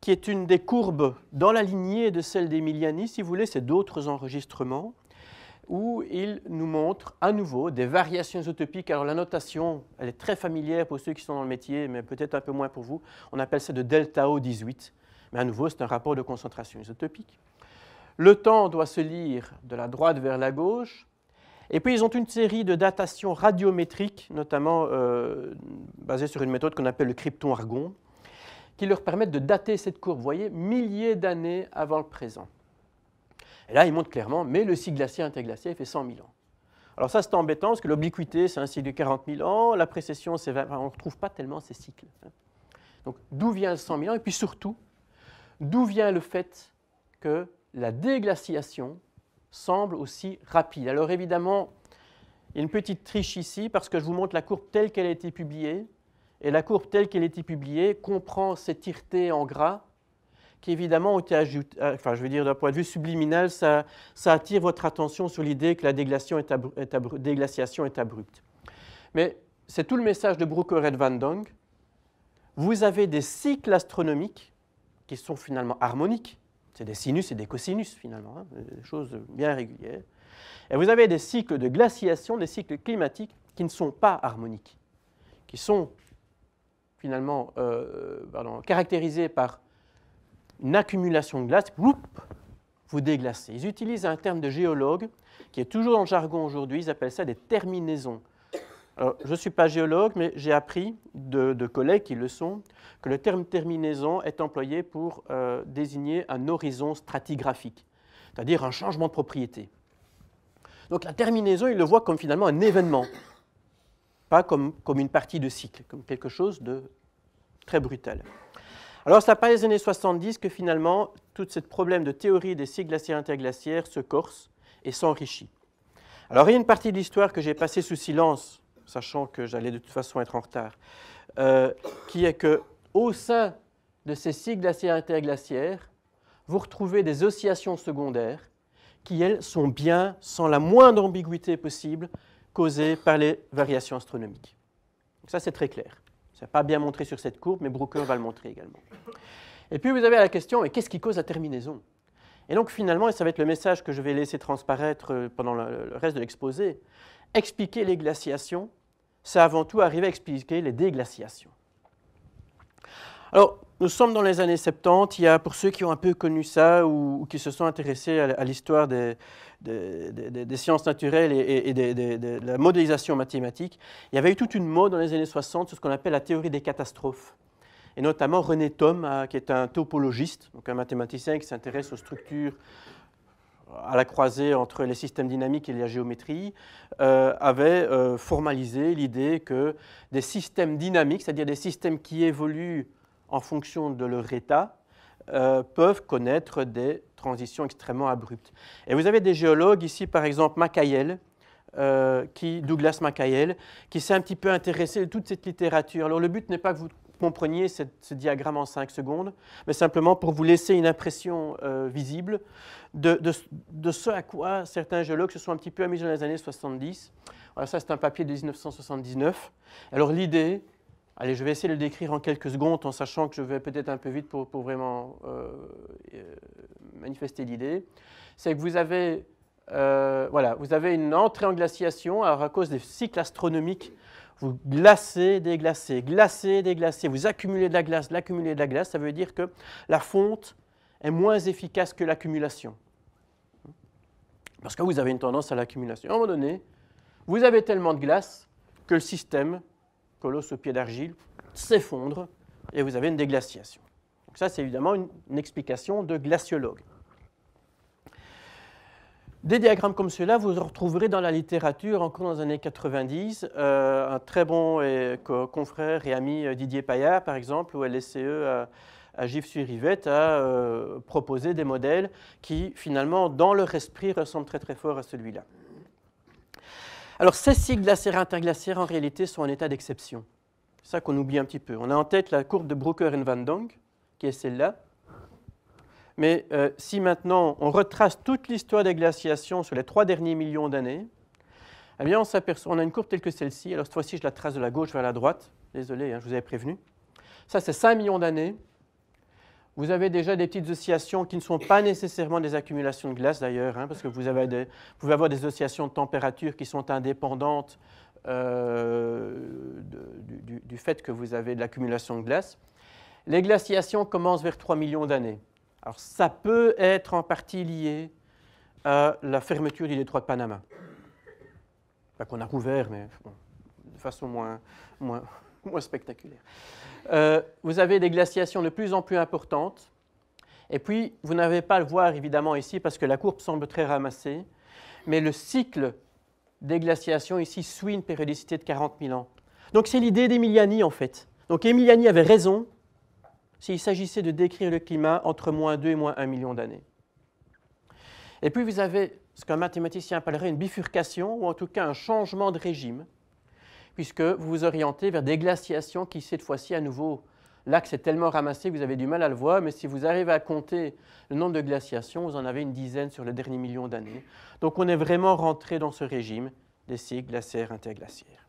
qui est une des courbes dans la lignée de celle d'Emiliani, si vous voulez, c'est d'autres enregistrements, où il nous montre à nouveau des variations isotopiques. Alors la notation, elle est très familière pour ceux qui sont dans le métier, mais peut-être un peu moins pour vous. On appelle ça de delta O18, mais à nouveau, c'est un rapport de concentration isotopique. Le temps doit se lire de la droite vers la gauche. Et puis, ils ont une série de datations radiométriques, notamment euh, basées sur une méthode qu'on appelle le krypton-argon, qui leur permettent de dater cette courbe, vous voyez, milliers d'années avant le présent. Et là, ils montrent clairement, mais le cycle glaciaire-interglaciaire fait 100 000 ans. Alors ça, c'est embêtant, parce que l'obliquité, c'est un cycle de 40 000 ans, la précession, c'est on ne retrouve pas tellement ces cycles. Hein. Donc d'où vient le 100 000 ans Et puis surtout, d'où vient le fait que la déglaciation semble aussi rapide Alors évidemment, il y a une petite triche ici, parce que je vous montre la courbe telle qu'elle a été publiée, et la courbe telle qu'elle a été publiée comprend ces tiretés en gras qui évidemment ont été ajoutées, euh, enfin je veux dire d'un point de vue subliminal, ça, ça attire votre attention sur l'idée que la déglaciation est, est abrupte. Mais c'est tout le message de Brooker et Van Dong. Vous avez des cycles astronomiques qui sont finalement harmoniques. C'est des sinus et des cosinus finalement, hein, euh, des choses bien régulières. Et vous avez des cycles de glaciation, des cycles climatiques qui ne sont pas harmoniques, qui sont finalement euh, caractérisé par une accumulation de glace, vous déglacez. Ils utilisent un terme de géologue qui est toujours dans le jargon aujourd'hui, ils appellent ça des terminaisons. je ne suis pas géologue, mais j'ai appris de, collègues qui le sont que le terme terminaison est employé pour euh, désigner un horizon stratigraphique, c'est-à-dire un changement de propriété. Donc la terminaison, ils le voient comme finalement un événement pas comme, comme une partie de cycle, comme quelque chose de très brutal. Alors, ça pas les années 70 que finalement, tout ce problème de théorie des cycles glaciaires interglaciaires se corse et s'enrichit. Alors, il y a une partie de l'histoire que j'ai passée sous silence, sachant que j'allais de toute façon être en retard, euh, qui est que au sein de ces cycles glaciaires interglaciaires, vous retrouvez des oscillations secondaires qui, elles, sont bien, sans la moindre ambiguïté possible, causée par les variations astronomiques. Donc ça, c'est très clair. Ça n'est pas bien montré sur cette courbe, mais Brooker va le montrer également. Et puis, vous avez la question, mais qu'est-ce qui cause la terminaison Et donc, finalement, et ça va être le message que je vais laisser transparaître euh, pendant le reste de l'exposé, expliquer les glaciations, c'est avant tout arriver à expliquer les déglaciations. Alors, nous sommes dans les années 70. Il y a, pour ceux qui ont un peu connu ça ou, qui se sont intéressés à l'histoire des, des, sciences naturelles et, de la modélisation mathématique, il y avait eu toute une mode dans les années 60 sur ce qu'on appelle la théorie des catastrophes et notamment René Thom, hein, qui est un topologiste, donc un mathématicien qui s'intéresse aux structures à la croisée entre les systèmes dynamiques et la géométrie, euh, avait euh, formalisé l'idée que des systèmes dynamiques, c'est-à-dire des systèmes qui évoluent en fonction de leur état, euh, peuvent connaître des transitions extrêmement abruptes. Et vous avez des géologues ici, par exemple euh, qui, Douglas Macaël, qui s'est un petit peu intéressé à toute cette littérature. Alors le but n'est pas que vous compreniez ce diagramme en 5 secondes, mais simplement pour vous laisser une impression euh, visible de, de, ce à quoi certains géologues se sont un petit peu amusés dans les années 70. Alors ça, c'est un papier de 1979. Alors l'idée, Allez, je vais essayer de le décrire en quelques secondes en sachant que je vais peut-être un peu vite pour, vraiment euh, euh, manifester l'idée. C'est que vous avez, euh, voilà, vous avez une entrée en glaciation alors à cause des cycles astronomiques. Vous glacez, déglacez, glacez, déglacez, vous accumulez de la glace, de la glace. Ça veut dire que la fonte est moins efficace que l'accumulation. Parce que vous avez une tendance à l'accumulation. À un moment donné, vous avez tellement de glace que le système colosse au pied d'argile s'effondre et vous avez une déglaciation. Donc ça, c'est évidemment une, explication de glaciologue. Des diagrammes comme ceux-là, vous en retrouverez dans la littérature encore dans les années 90. Euh, un très bon confrère et ami euh, Didier Payard, par exemple, ou LSCE euh, à, Gif-sur-Yvette, a proposé des modèles qui, finalement, dans leur esprit, ressemblent très très fort à celui-là. Alors, ces cycles glaciaires interglaciaires, en réalité, sont en état d'exception. C'est ça qu'on oublie un petit peu. On a en tête la courbe de Brooker et Van Dong, qui est celle-là. Mais euh, si maintenant on retrace toute l'histoire des glaciations sur les trois derniers millions d'années, eh bien on s'aperçoit, on a une courbe telle que celle-ci. Alors cette fois-ci, je la trace de la gauche vers la droite. Désolé, hein, je vous avais prévenu. Ça, c'est 5 millions d'années. Vous avez déjà des petites oscillations qui ne sont pas nécessairement des accumulations de glace d'ailleurs, hein, parce que vous, avez des, pouvez avoir des oscillations de température qui sont indépendantes euh, du, fait que vous avez de l'accumulation de glace. Les glaciations commencent vers 3 millions d'années. Alors ça peut être en partie lié à la fermeture du détroit de Panama, Pas qu'on a rouvert, mais de façon moins, moins, moins spectaculaire. Euh, vous avez des glaciations de plus en plus importantes. Et puis, vous n'avez pas le voir évidemment ici parce que la courbe semble très ramassée. Mais le cycle des glaciations ici suit une périodicité de 40 000 ans. Donc c'est l'idée d'Emiliani en fait. Donc Emiliani avait raison s'il s'agissait de décrire le climat entre moins 2 et moins 1 million d'années. Et puis vous avez ce qu'un mathématicien appellerait une bifurcation, ou en tout cas un changement de régime, puisque vous vous orientez vers des glaciations qui, cette fois-ci, à nouveau, l'axe est tellement ramassé que vous avez du mal à le voir, mais si vous arrivez à compter le nombre de glaciations, vous en avez une dizaine sur les derniers millions d'années. Donc on est vraiment rentré dans ce régime des cycles glaciaires interglaciaires.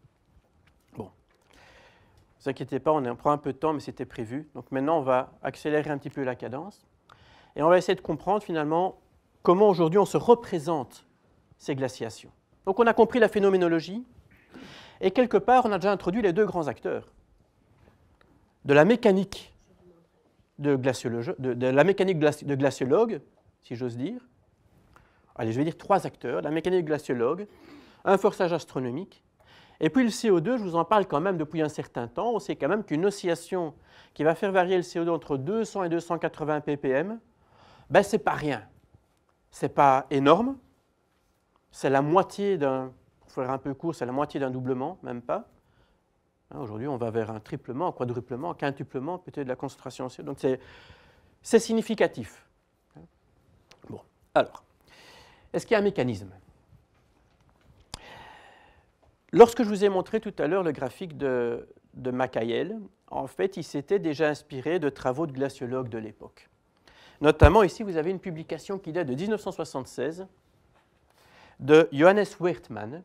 Bon, ne vous inquiétez pas, on prend un peu de temps, mais c'était prévu. Donc maintenant, on va accélérer un petit peu la cadence et on va essayer de comprendre finalement comment aujourd'hui on se représente ces glaciations. Donc on a compris la phénoménologie, et quelque part, on a déjà introduit les deux grands acteurs de la mécanique de, glaciologue, de, la mécanique de glaciologue, si j'ose dire. Allez, je vais dire trois acteurs, la mécanique de glaciologue, un forçage astronomique, et puis le CO2, je vous en parle quand même depuis un certain temps. On sait quand même qu'une oscillation qui va faire varier le CO2 entre 200 et 280 ppm, ben n'est pas rien. C'est pas énorme. C'est la moitié d'un Faudrait un peu court, c'est la moitié d'un doublement, même pas. Hein, aujourd'hui, on va vers un triplement, un quadruplement, un quintuplement, peut-être de la concentration Donc c'est significatif. Hein. Bon, alors, est-ce qu'il y a un mécanisme Lorsque je vous ai montré tout à l'heure le graphique de, de en fait, il s'était déjà inspiré de travaux de glaciologues de l'époque. Notamment ici, vous avez une publication qui date de 1976 de Johannes Wertmann,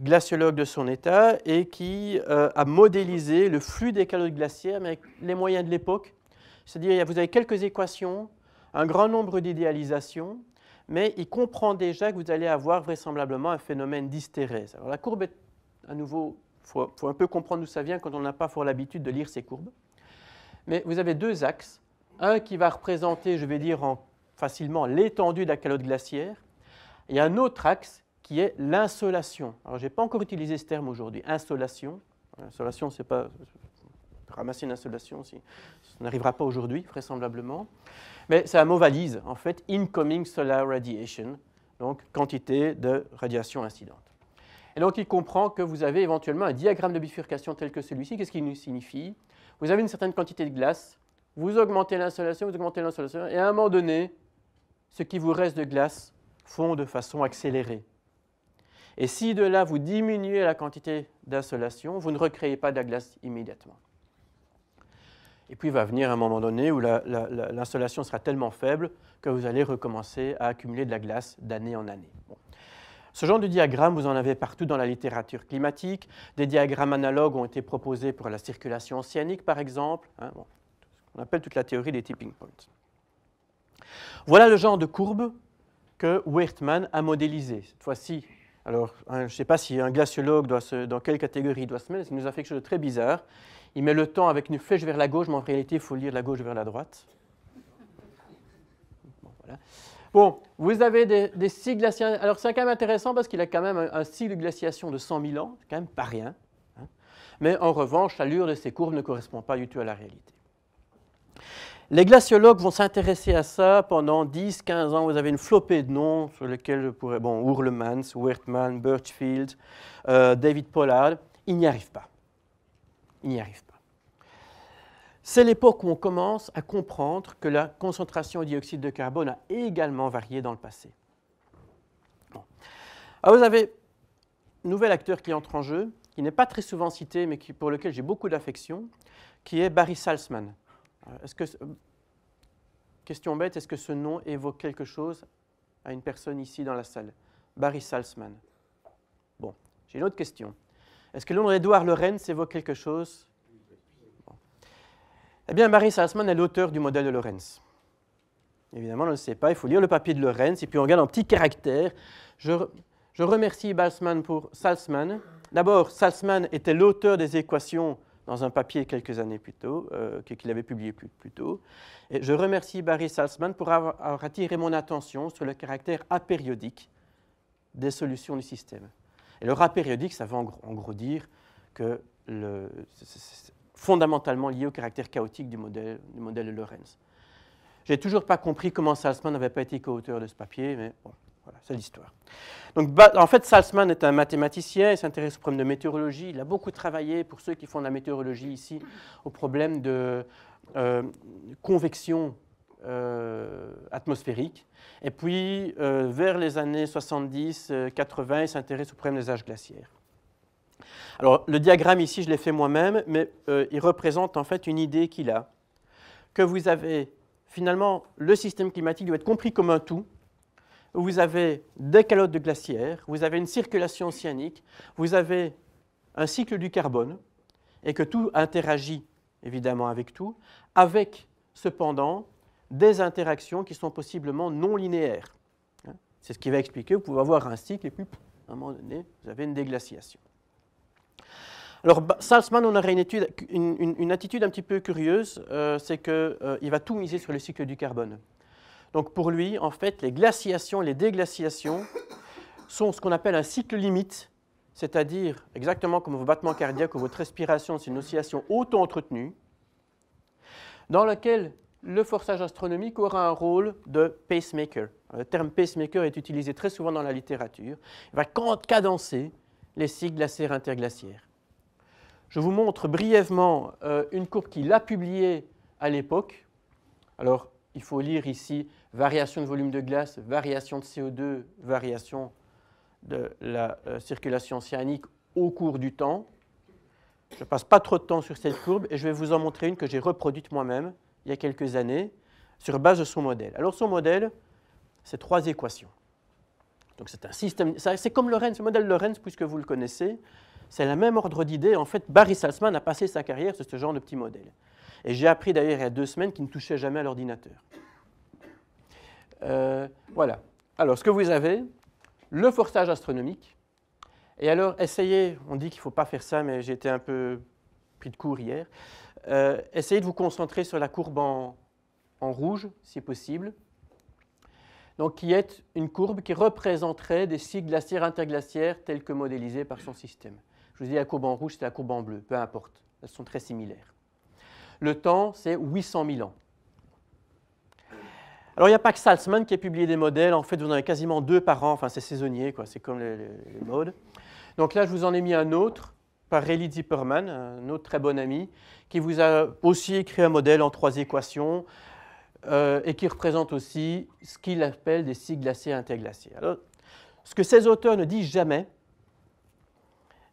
glaciologue de son état et qui euh, a modélisé le flux des calottes glaciaires avec les moyens de l'époque. C'est-à-dire, vous avez quelques équations, un grand nombre d'idéalisations, mais il comprend déjà que vous allez avoir vraisemblablement un phénomène d'hystérèse. Alors la courbe est, à nouveau, il faut, un peu comprendre d'où ça vient quand on n'a pas pour l'habitude de lire ces courbes. Mais vous avez deux axes. Un qui va représenter, je vais dire facilement, l'étendue de la calotte glaciaire, et un autre axe qui est l'insolation. Alors, je n'ai pas encore utilisé ce terme aujourd'hui, insolation. Insolation, c'est pas. Ramasser une insolation, ça n'arrivera pas aujourd'hui, vraisemblablement. Mais c'est un mot valise, en fait, incoming solar radiation, donc quantité de radiation incidente. Et donc, il comprend que vous avez éventuellement un diagramme de bifurcation tel que celui-ci. Qu'est-ce qu'il nous signifie Vous avez une certaine quantité de glace, vous augmentez l'insolation, vous augmentez l'insolation, et à un moment donné, ce qui vous reste de glace fond de façon accélérée. Et si de là, vous diminuez la quantité d'insolation, vous ne recréez pas de glace immédiatement. Et puis, il va venir un moment donné où l'insolation sera tellement faible que vous allez recommencer à accumuler de la glace d'année en année. Ce genre de diagramme, vous en avez partout dans la littérature climatique. Des diagrammes analogues ont été proposés pour la circulation océanique, par exemple. Hein, on appelle toute la théorie des tipping points. Voilà le genre de courbe que Wertmann a modélisé Cette fois-ci, alors, hein, je ne sais pas si un glaciologue doit se, dans quelle catégorie il doit se mettre, il nous a fait quelque chose de très bizarre. Il met le temps avec une flèche vers la gauche, mais en réalité, il faut lire la gauche vers la droite. Bon, vous avez des, des glaciers. Alors, c'est quand même intéressant parce qu'il a quand même un, cycle de glaciation de 100 000 ans, c'est quand même pas rien. Hein. Mais en revanche, l'allure de ces courbes ne correspond pas du tout à la réalité. Les glaciologues vont s'intéresser à ça pendant 10, 15 ans. Vous avez une flopée de noms sur lesquels je pourrais. Bon, Hurlemans, Wertmann, Birchfield, euh, David Pollard. Ils n'y arrivent pas. Ils n'y arrivent pas. C'est l'époque où on commence à comprendre que la concentration de dioxyde de carbone a également varié dans le passé. Ah, vous avez un nouvel acteur qui entre en jeu, qui n'est pas très souvent cité, mais pour lequel j'ai beaucoup d'affection, qui est Barry Salzman. Euh, est-ce que, euh, question bête, est-ce que ce nom évoque quelque chose à une personne ici dans la salle Barry Salzman. Bon, j'ai une autre question. Est-ce que le nom d'Edouard Lorenz évoque quelque chose Eh bien, Barry Salzman est l'auteur du modèle de Lorenz. Évidemment, on ne le sait pas, il faut lire le papier de Lorenz, et puis on regarde en petits caractères. Je, je remercie Balsman pour Salzman. D'abord, Salzman était l'auteur des équations dans un papier quelques années plus tôt, euh, qu'il avait publié plus, tôt. Et je remercie Barry Salzman pour avoir, attiré mon attention sur le caractère apériodique des solutions du système. Et le apériodique, ça veut en gros, dire que c'est fondamentalement lié au caractère chaotique du modèle, du modèle de Lorenz. J'ai toujours pas compris comment Salzman n'avait pas été co-auteur de ce papier, mais bon, voilà, c'est l'histoire. Donc, en fait, Salzman est un mathématicien, il s'intéresse au problème de météorologie. Il a beaucoup travaillé, pour ceux qui font de la météorologie ici, au problème de euh, convection euh, atmosphérique. Et puis, euh, vers les années 70-80, il s'intéresse au problème des âges glaciaires. Alors, le diagramme ici, je l'ai fait moi-même, mais il représente en fait une idée qu'il a, que vous avez, finalement, le système climatique doit être compris comme un tout, vous avez des calottes de glaciaires, vous avez une circulation océanique, vous avez un cycle du carbone, et que tout interagit évidemment avec tout, avec cependant des interactions qui sont possiblement non linéaires. Hein, c'est ce qui va expliquer, vous pouvez avoir un cycle et puis, à un moment donné, vous avez une déglaciation. Alors, Salzman, on aurait une, attitude un petit peu curieuse, euh, c'est qu'il euh, va tout miser sur le cycle du carbone. Donc pour lui, en fait, les glaciations, les déglaciations sont ce qu'on appelle un cycle limite, c'est-à-dire exactement comme vos battements cardiaques ou votre respiration, c'est une oscillation auto-entretenue, dans laquelle le forçage astronomique aura un rôle de pacemaker. Le terme pacemaker est utilisé très souvent dans la littérature. Il va cadencer les cycles glaciaires interglaciaires. Je vous montre brièvement euh, une courbe qu'il a publiée à l'époque. Alors, il faut lire ici variation de volume de glace, variation de CO2, variation de la euh, circulation océanique au cours du temps. Je ne passe pas trop de temps sur cette courbe et je vais vous en montrer une que j'ai reproduite moi-même il y a quelques années sur base de son modèle. Alors son modèle, c'est trois équations. c'est c'est comme Lorenz, le modèle Lorenz, puisque vous le connaissez, c'est la même ordre d'idée. En fait, Barry Salzman a passé sa carrière sur ce genre de petit modèle. Et j'ai appris d'ailleurs il y a deux semaines qu'il ne touchait jamais à l'ordinateur. Euh, voilà. Alors, ce que vous avez, le forçage astronomique. Et alors, essayez, on dit qu'il ne faut pas faire ça, mais j'ai été un peu pris de court hier. Euh, essayez de vous concentrer sur la courbe en, en rouge, si possible. Donc, qui est une courbe qui représenterait des cycles glaciaires interglaciaires tels que modélisés par son système. Je vous dis la courbe en rouge, c'est la courbe en bleu, peu importe, elles sont très similaires. Le temps, c'est 800 000 ans. Alors, il n'y a pas que Salzman qui a publié des modèles. En fait, vous en avez quasiment deux par an. Enfin, c'est saisonnier, quoi. C'est comme les, modes. Donc là, je vous en ai mis un autre par Rayleigh Zipperman, un autre très bon ami, qui vous a aussi écrit un modèle en trois équations euh, et qui représente aussi ce qu'il appelle des cycles glaciers interglaciers. Alors, ce que ces auteurs ne disent jamais,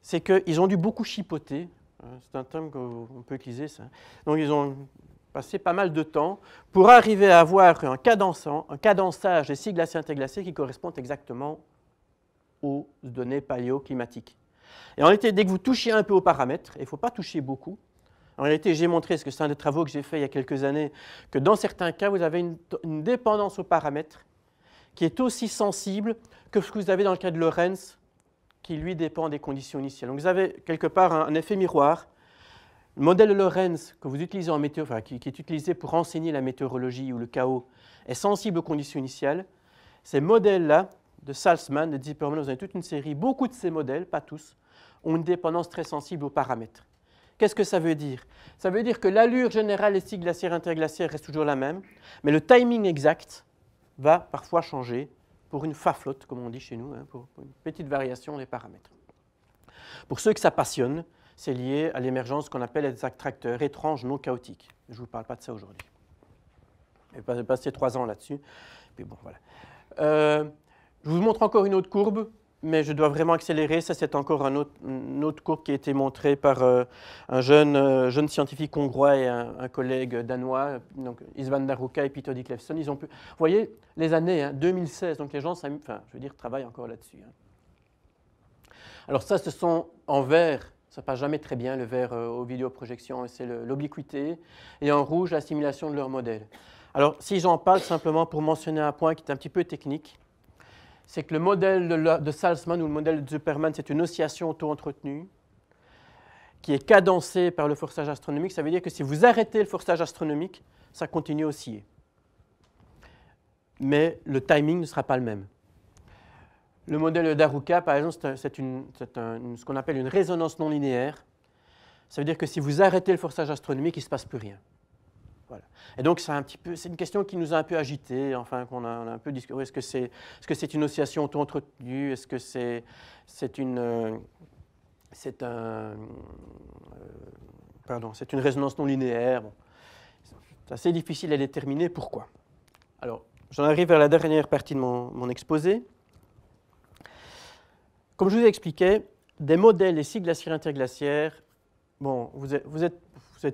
c'est qu'ils ont dû beaucoup chipoter Hein, c'est un terme qu'on peut utiliser, ça. Donc, ils ont passé pas mal de temps pour arriver à avoir un, un cadençage des six glaciers interglaciers qui correspondent exactement aux données paléoclimatiques. Et en réalité, dès que vous touchez un peu aux paramètres, il ne faut pas toucher beaucoup, en réalité, j'ai montré, parce que c'est un des travaux que j'ai fait il y a quelques années, que dans certains cas, vous avez une, une dépendance aux paramètres qui est aussi sensible que ce que vous avez dans le cas de Lorenz qui, lui, dépend des conditions initiales. Donc, vous avez quelque part un, effet miroir. Le modèle de Lorenz que vous utilisez en météo, qui, est utilisé pour enseigner la météorologie ou le chaos est sensible aux conditions initiales. Ces modèles-là, de Salzman, de Zipperman, vous avez toute une série, beaucoup de ces modèles, pas tous, ont une dépendance très sensible aux paramètres. Qu'est-ce que ça veut dire Ça veut dire que l'allure générale des cycles glaciaires interglaciaires reste toujours la même, mais le timing exact va parfois changer pour une faflotte, comme on dit chez nous, hein, pour, une petite variation des paramètres. Pour ceux que ça passionne, c'est lié à l'émergence qu'on appelle les attracteurs étranges non chaotiques. Je ne vous parle pas de ça aujourd'hui. J'ai passé trois ans là-dessus. bon, voilà. Euh, je vous montre encore une autre courbe mais je dois vraiment accélérer. Ça, c'est encore un autre, une autre courbe qui a été montré par euh, un jeune, euh, jeune scientifique hongrois et un, collègue danois, donc Isvan Daruka et Peter Dicklefson. Ils ont pu. Vous voyez, les années, 2016, hein, donc les gens, enfin, je veux dire, travaillent encore là-dessus. Hein. Alors, ça, ce sont en vert. Ça passe jamais très bien le vert euh, aux aux vidéoprojections, c'est l'obliquité. Et en rouge, la simulation de leur modèle. Alors, si j'en parle simplement pour mentionner un point qui est un petit peu technique, c'est que le modèle de, Salzman ou le modèle de Superman, c'est une oscillation auto-entretenue qui est cadencée par le forçage astronomique. Ça veut dire que si vous arrêtez le forçage astronomique, ça continue à osciller. Mais le timing ne sera pas le même. Le modèle d'Aruka, par exemple, c'est ce qu'on appelle une résonance non linéaire. Ça veut dire que si vous arrêtez le forçage astronomique, il ne se passe plus rien. Et donc, c'est un petit peu, c'est une question qui nous a un peu agité, enfin, qu'on a, un peu discuté. Est-ce que c'est, est-ce que c'est une oscillation auto-entretenue Est-ce que c'est, c'est une, euh, c'est un, euh, pardon, c'est une résonance non linéaire C'est assez difficile à déterminer pourquoi. Alors, j'en arrive vers la dernière partie de mon, mon exposé. Comme je vous ai expliqué, des modèles et six glaciaires interglaciaires bon, vous êtes,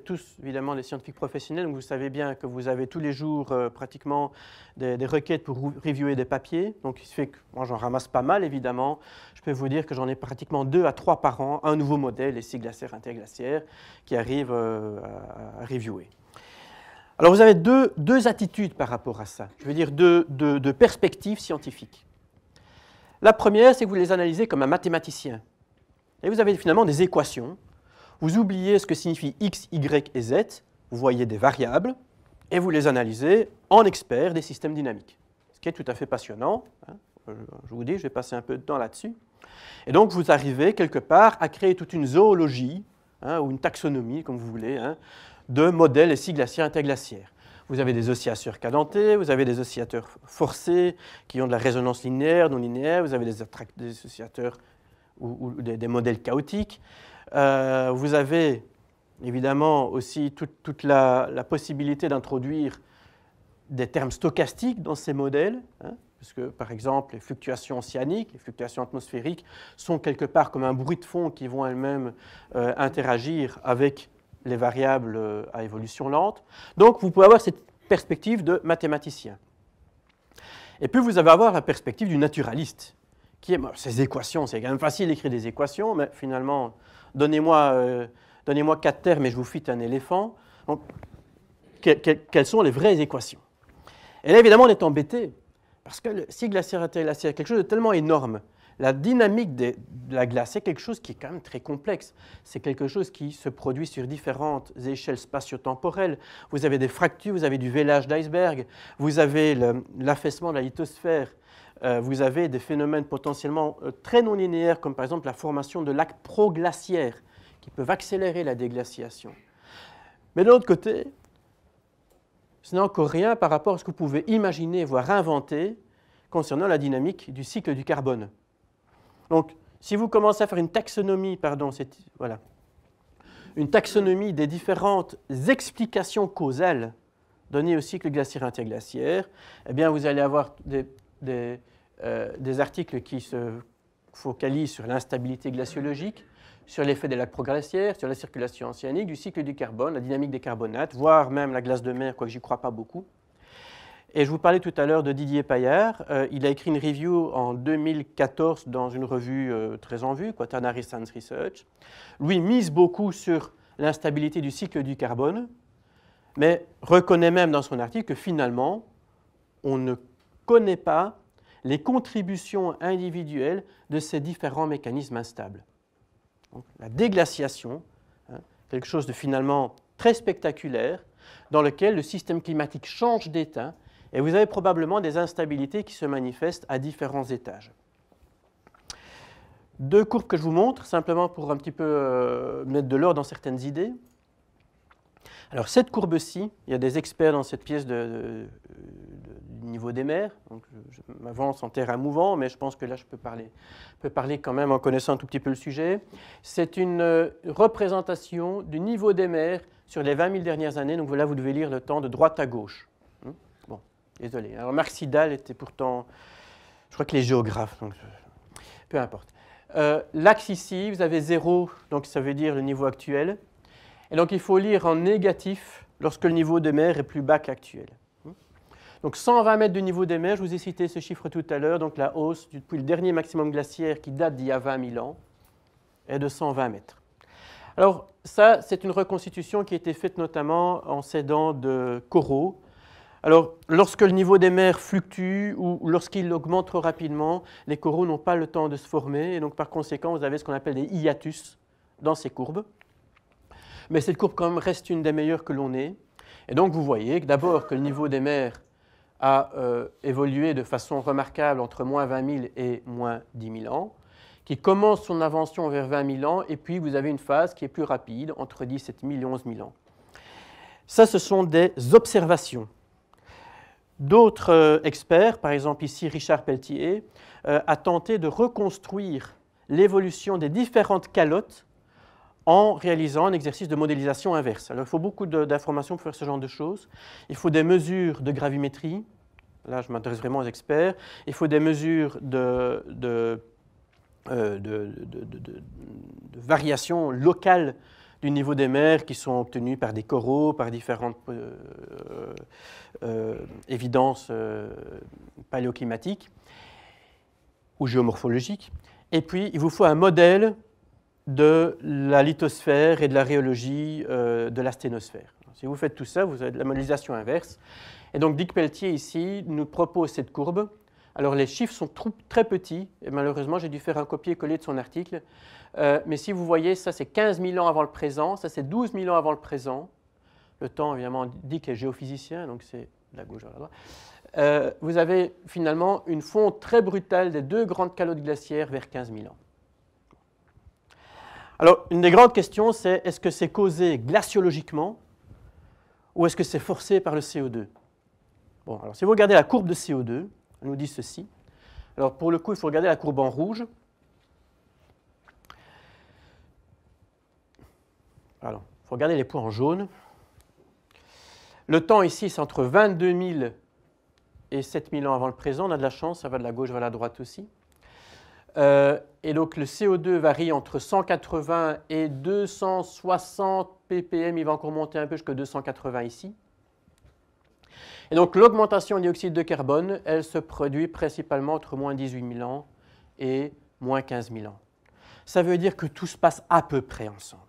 tous évidemment des scientifiques professionnels, donc vous savez bien que vous avez tous les jours euh, pratiquement des, requêtes pour reviewer des papiers. Donc il se fait que moi j'en ramasse pas mal évidemment. Je peux vous dire que j'en ai pratiquement deux à trois par an, un nouveau modèle, les six glaciaires interglaciaires, qui arrivent euh, à, reviewer. Alors vous avez deux, attitudes par rapport à ça, je veux dire deux, deux perspectives scientifiques. La première, c'est que vous les analysez comme un mathématicien. Et vous avez finalement des équations vous oubliez ce que signifie x, y et z, vous voyez des variables, et vous les analysez en expert des systèmes dynamiques, ce qui est tout à fait passionnant. Hein. Euh, je vous dis, je vais passer un peu de temps là-dessus. Et donc, vous arrivez quelque part à créer toute une zoologie, hein, ou une taxonomie, comme vous voulez, hein, de modèles et glaciaires interglaciaires. Vous avez des oscillateurs cadentés, vous avez des oscillateurs forcés qui ont de la résonance linéaire, non linéaire, vous avez des, oscillateurs ou, des, modèles chaotiques, euh, vous avez évidemment aussi toute, la, possibilité d'introduire des termes stochastiques dans ces modèles, hein, puisque par exemple les fluctuations océaniques, les fluctuations atmosphériques sont quelque part comme un bruit de fond qui vont elles-mêmes euh, interagir avec les variables euh, à évolution lente. Donc vous pouvez avoir cette perspective de mathématicien. Et puis vous avez avoir la perspective du naturaliste, qui est ces équations, c'est quand même facile d'écrire des équations, mais finalement euh, donnez-moi quatre terres, mais je vous fuite un éléphant. quelles sont les vraies équations Et là, évidemment, on est embêté, parce que le, si glaciaire est quelque chose de tellement énorme, la dynamique de la glace est quelque chose qui est quand même très complexe. C'est quelque chose qui se produit sur différentes échelles spatio-temporelles. Vous avez des fractures, vous avez du vélage d'iceberg, vous avez l'affaissement de la lithosphère, euh, vous avez des phénomènes potentiellement euh, très non linéaires, comme par exemple la formation de lacs proglaciaires, qui peuvent accélérer la déglaciation. Mais de l'autre côté, ce n'est encore rien par rapport à ce que vous pouvez imaginer, voire inventer, concernant la dynamique du cycle du carbone. Donc, si vous commencez à faire une taxonomie, pardon, voilà, une taxonomie des différentes explications causales données au cycle glaciaire interglaciaire, eh bien, vous allez avoir des des, euh, des articles qui se focalisent sur l'instabilité glaciologique, sur l'effet des lacs progressières, sur la circulation océanique, du cycle du carbone, la dynamique des carbonates, voire même la glace de mer, quoique j'y crois pas beaucoup. Et je vous parlais tout à l'heure de Didier Payard. Euh, il a écrit une review en 2014 dans une revue euh, très en vue, Quaternary Science Research. Lui mise beaucoup sur l'instabilité du cycle du carbone, mais reconnaît même dans son article que finalement, on ne connaît pas les contributions individuelles de ces différents mécanismes instables. la déglaciation, hein, quelque chose de finalement très spectaculaire, dans lequel le système climatique change d'état et vous avez probablement des instabilités qui se manifestent à différents étages. Deux courbes que je vous montre, simplement pour un petit peu euh, mettre de l'ordre dans certaines idées. Alors cette courbe-ci, il y a des experts dans cette pièce de, niveau des mers. Donc, je, m'avance en terrain mouvant, mais je pense que là, je peux parler, peux parler quand même en connaissant un tout petit peu le sujet. C'est une euh, représentation du niveau des mers sur les 20 000 dernières années. Donc là, vous devez lire le temps de droite à gauche. Hein? bon, désolé. Alors, Marc Sidal était pourtant, je crois que les géographes, donc peu importe. Euh, L'axe ici, vous avez zéro, donc ça veut dire le niveau actuel. Et donc, il faut lire en négatif lorsque le niveau des mers est plus bas qu'actuel. Donc 120 mètres du niveau des mers, je vous ai cité ce chiffre tout à l'heure, donc la hausse depuis le dernier maximum glaciaire qui date d'il y a 20 000 ans est de 120 mètres. Alors ça, c'est une reconstitution qui a été faite notamment en s'aidant de coraux. Alors lorsque le niveau des mers fluctue ou lorsqu'il augmente trop rapidement, les coraux n'ont pas le temps de se former et donc par conséquent, vous avez ce qu'on appelle des hiatus dans ces courbes. Mais cette courbe quand même reste une des meilleures que l'on ait. Et donc vous voyez d'abord que le niveau des mers a euh, évolué de façon remarquable entre moins 20 000 et moins 10 000 ans, qui commence son invention vers 20 000 ans, et puis vous avez une phase qui est plus rapide, entre 17 000 et 11 000 ans. Ça, ce sont des observations. D'autres euh, experts, par exemple ici Richard Pelletier, euh, a tenté de reconstruire l'évolution des différentes calottes en réalisant un exercice de modélisation inverse. Alors, il faut beaucoup d'informations pour faire ce genre de choses. Il faut des mesures de gravimétrie. Là, je m'intéresse vraiment aux experts. Il faut des mesures de, euh, variation locale du niveau des mers qui sont obtenues par des coraux, par différentes euh, euh, évidences paléoclimatiques ou géomorphologiques. Et puis, il vous faut un modèle de la lithosphère et de la rhéologie euh, de la sténosphère. Si vous faites tout ça, vous avez de la modélisation inverse. Et donc Dick Pelletier ici nous propose cette courbe. Alors les chiffres sont très petits, et malheureusement j'ai dû faire un copier-coller de son article. Euh, mais si vous voyez, ça c'est 15 000 ans avant le présent, ça c'est 12 000 ans avant le présent. Le temps, évidemment, Dick est géophysicien, donc c'est de la gauche à la droite. Euh, vous avez finalement une fonte très brutale des deux grandes calottes glaciaires vers 15 000 ans. Alors, une des grandes questions, c'est est-ce que c'est causé glaciologiquement ou est-ce que c'est forcé par le CO2 Bon, alors si vous regardez la courbe de CO2, elle nous dit ceci. Alors, pour le coup, il faut regarder la courbe en rouge. Alors, il faut regarder les points en jaune. Le temps ici, c'est entre 22 000 et 7 000 ans avant le présent. On a de la chance, ça va de la gauche vers la droite aussi. Euh, et donc le CO2 varie entre 180 et 260 ppm, il va encore monter un peu jusqu'à 280 ici. Et donc l'augmentation du dioxyde de carbone, elle se produit principalement entre moins 18 000 ans et moins 15 000 ans. Ça veut dire que tout se passe à peu près ensemble.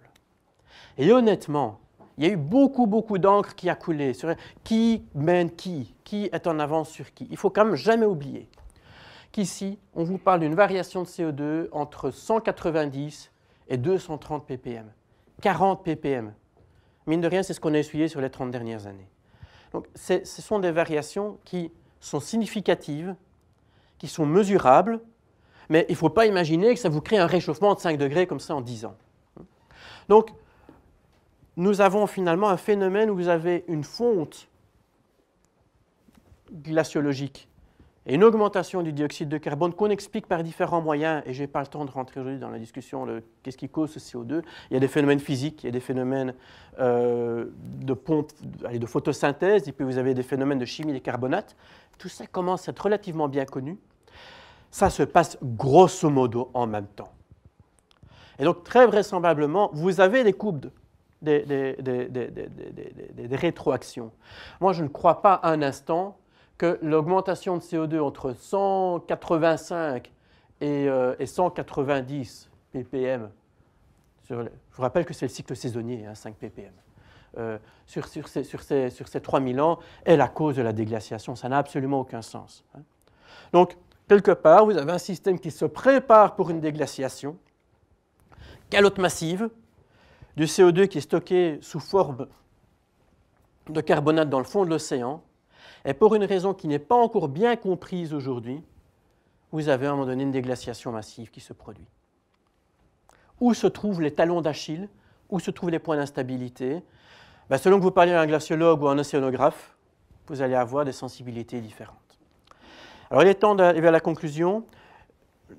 Et honnêtement, il y a eu beaucoup, beaucoup d'encre qui a coulé sur qui mène qui, qui est en avance sur qui. Il faut quand même jamais oublier. Ici, on vous parle d'une variation de CO2 entre 190 et 230 ppm. 40 ppm. Mine de rien, c'est ce qu'on a essuyé sur les 30 dernières années. Donc ce sont des variations qui sont significatives, qui sont mesurables, mais il ne faut pas imaginer que ça vous crée un réchauffement de 5 degrés comme ça en 10 ans. Donc, nous avons finalement un phénomène où vous avez une fonte glaciologique et une augmentation du dioxyde de carbone qu'on explique par différents moyens, et je n'ai pas le temps de rentrer aujourd'hui dans la discussion de qu'est-ce qui cause ce CO2, il y a des phénomènes physiques, il y a des phénomènes euh, de de photosynthèse, et puis vous avez des phénomènes de chimie des carbonates. Tout ça commence à être relativement bien connu. Ça se passe grosso modo en même temps. Et donc très vraisemblablement, vous avez des coupes des, des rétroactions. Moi, je ne crois pas un instant que l'augmentation de CO2 entre 185 et, 190 euh, ppm, je vous rappelle que c'est le cycle saisonnier, 5 hein, ppm, euh, sur, ces, 3000 ans, est la cause de la déglaciation. Ça n'a absolument aucun sens. Hein. Donc, quelque part, vous avez un système qui se prépare pour une déglaciation, calotte massive, du CO2 qui est stocké sous forme de carbonate dans le fond de l'océan, et pour une raison qui n'est pas encore bien comprise aujourd'hui, vous avez à un moment donné une déglaciation massive qui se produit. Où se trouvent les talons d'Achille Où se trouvent les points d'instabilité ben, Selon que vous parliez à un glaciologue ou à un océanographe, vous allez avoir des sensibilités différentes. Alors il est temps d'arriver à la conclusion.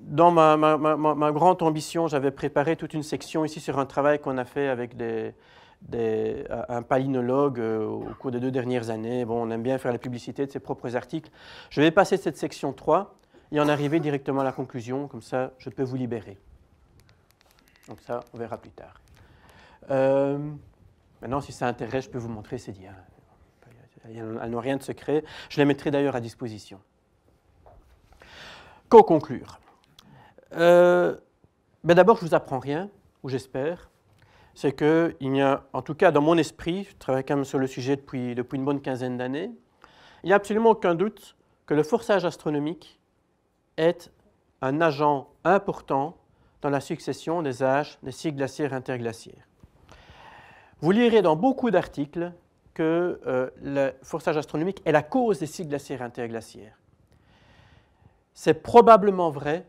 Dans ma grande ambition, j'avais préparé toute une section ici sur un travail qu'on a fait avec des, euh, un palinologue euh, au cours des deux dernières années. Bon, on aime bien faire la publicité de ses propres articles. Je vais passer cette section 3 et en arriver directement à la conclusion, comme ça je peux vous libérer. Donc ça, on verra plus tard. Euh, maintenant, si ça intéresse, je peux vous montrer ces liens. Elles n'ont rien de secret. Je les mettrai d'ailleurs à disposition. Qu'en conclure ben D'abord, je ne vous apprends rien, ou j'espère c'est qu'il y a, en tout cas dans mon esprit, je travaille quand même sur le sujet depuis, depuis une bonne quinzaine d'années, il n'y a absolument aucun doute que le forçage astronomique est un agent important dans la succession des âges des cycles glaciaires interglaciaires. Vous lirez dans beaucoup d'articles que euh, le forçage astronomique est la cause des cycles glaciaires interglaciaires. C'est probablement vrai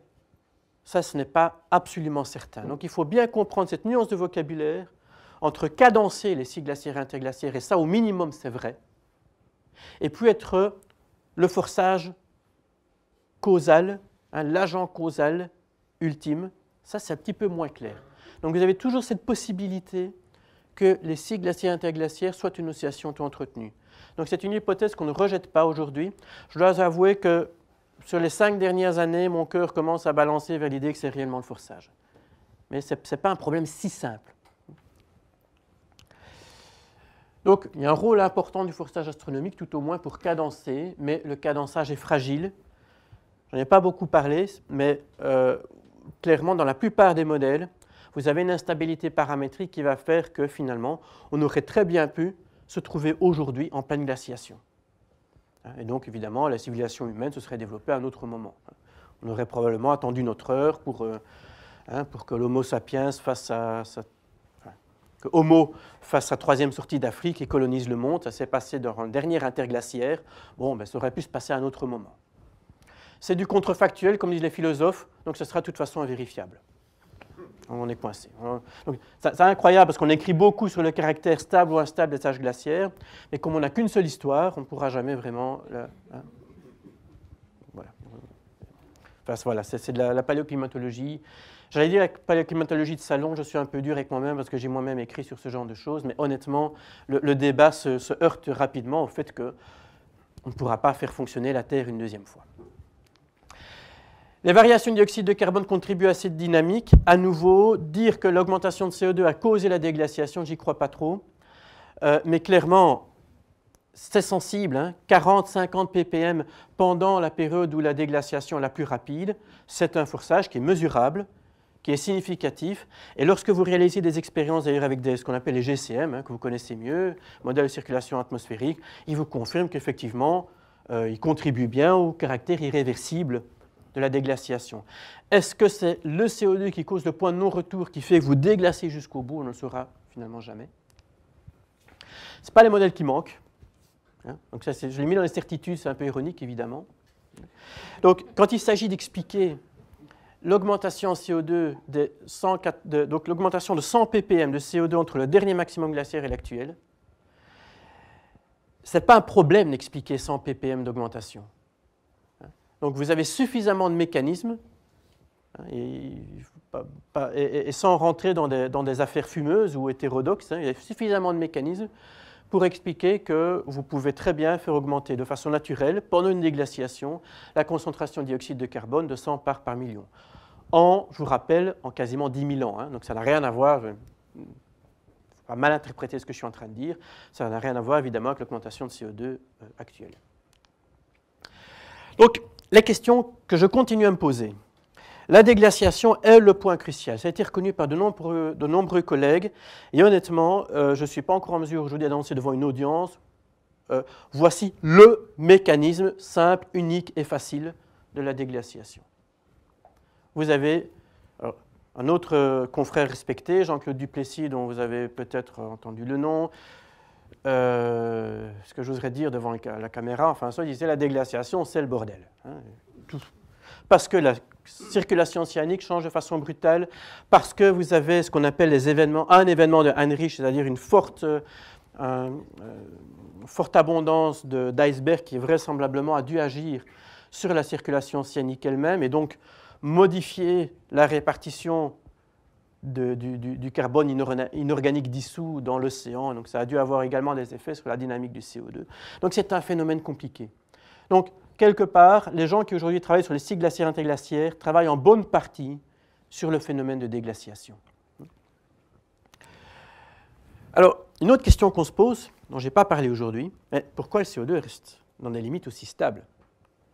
ça, ce n'est pas absolument certain. Donc il faut bien comprendre cette nuance de vocabulaire entre cadencer les scies glaciaires et interglaciaires, et ça au minimum c'est vrai, et puis être le forçage causal, un hein, l'agent causal ultime, ça c'est un petit peu moins clair. Donc vous avez toujours cette possibilité que les scies glaciaires et interglaciaires soient une oscillation tout entretenue Donc c'est une hypothèse qu'on ne rejette pas aujourd'hui. Je dois avouer que sur les cinq dernières années, mon cœur commence à balancer vers l'idée que c'est réellement le forçage. Mais ce n'est pas un problème si simple. Donc, il y a un rôle important du forçage astronomique, tout au moins pour cadencer, mais le cadençage est fragile. J'en ai pas beaucoup parlé, mais euh, clairement, dans la plupart des modèles, vous avez une instabilité paramétrique qui va faire que finalement, on aurait très bien pu se trouver aujourd'hui en pleine glaciation. Hein, et donc, évidemment, la civilisation humaine se serait développée à un autre moment. On aurait probablement attendu notre heure pour, euh, hein, que l'Homo sapiens fasse sa, troisième sortie d'Afrique et colonise le monde. Ça s'est passé dans le dernière interglaciaire. Bon, ben, ça aurait pu se passer à un autre moment. C'est du contrefactuel, comme disent les philosophes, donc ce sera de toute façon invérifiable on est coincé. Hein. C'est incroyable parce qu'on écrit beaucoup sur le caractère stable ou instable des sages glaciaires, mais comme on n'a qu'une seule histoire, on ne pourra jamais vraiment... voilà. Enfin, voilà, c'est de la, paléoclimatologie. J'allais dire la de salon, je suis un peu dur avec moi-même parce que j'ai moi-même écrit sur ce genre de choses, mais honnêtement, le, débat se, heurte rapidement au fait qu'on ne pourra pas faire fonctionner la Terre une deuxième fois. Les variations de dioxyde de carbone contribuent à cette dynamique. À nouveau, dire que l'augmentation de CO2 a causé la déglaciation, j'y crois pas trop. Euh, mais clairement, c'est sensible, 40-50 hein. ppm pendant la période où la déglaciation est la plus rapide. C'est un forçage qui est mesurable, qui est significatif. Et lorsque vous réalisez des expériences d'ailleurs avec des, ce qu'on appelle les GCM, hein, que vous connaissez mieux, modèle de circulation atmosphérique, ils vous confirment qu'effectivement, euh, ils contribuent bien au caractère irréversible de la déglaciation. Est-ce que c'est le CO2 qui cause le point de non-retour qui fait que vous déglacez jusqu'au bout On ne le saura finalement jamais. Ce pas les modèles qui manquent. Hein. Donc je l'ai mis dans les certitudes, c'est un peu ironique évidemment. Donc quand il s'agit d'expliquer l'augmentation CO2 donc l'augmentation de 100 ppm de CO2 entre le dernier maximum glaciaire et l'actuel, ce n'est pas un problème d'expliquer 100 ppm d'augmentation. Donc vous avez suffisamment de mécanismes, hein, et, sans rentrer dans des, affaires fumeuses ou hétérodoxes, hein, il y a suffisamment de mécanismes pour expliquer que vous pouvez très bien faire augmenter de façon naturelle, pendant une déglaciation, la concentration de dioxyde de carbone de 100 parts par million. En, je vous rappelle, en quasiment 10 000 ans. Hein, donc ça n'a rien à voir, il ne faut pas mal interpréter ce que je suis en train de dire, ça n'a rien à voir évidemment avec l'augmentation de CO2 euh, actuelle. Donc la question que je continue à me poser. La déglaciation est le point crucial. Ça a été reconnu par de nombreux, collègues. Et honnêtement, euh, je ne suis pas encore en mesure aujourd'hui d'annoncer devant une audience. Euh, voici le mécanisme simple, unique et facile de la déglaciation. Vous avez un autre euh, confrère respecté, Jean-Claude Duplessis, dont vous avez peut-être entendu le nom, euh, ce que j'oserais dire devant la caméra, enfin soit disait la déglaciation, c'est le bordel. Hein. Parce que la circulation océanique change de façon brutale, parce que vous avez ce qu'on appelle les événements, un événement de Heinrich, c'est-à-dire une forte, euh, euh, forte abondance d'icebergs qui vraisemblablement a dû agir sur la circulation océanique elle-même et donc modifier la répartition du, carbone inorganique dissous dans l'océan. Donc ça a dû avoir également des effets sur la dynamique du CO2. Donc c'est un phénomène compliqué. Donc quelque part, les gens qui aujourd'hui travaillent sur les cycles glaciaires interglaciaires travaillent en bonne partie sur le phénomène de déglaciation. Alors, une autre question qu'on se pose, dont je n'ai pas parlé aujourd'hui, mais pourquoi le CO2 reste dans des limites aussi stables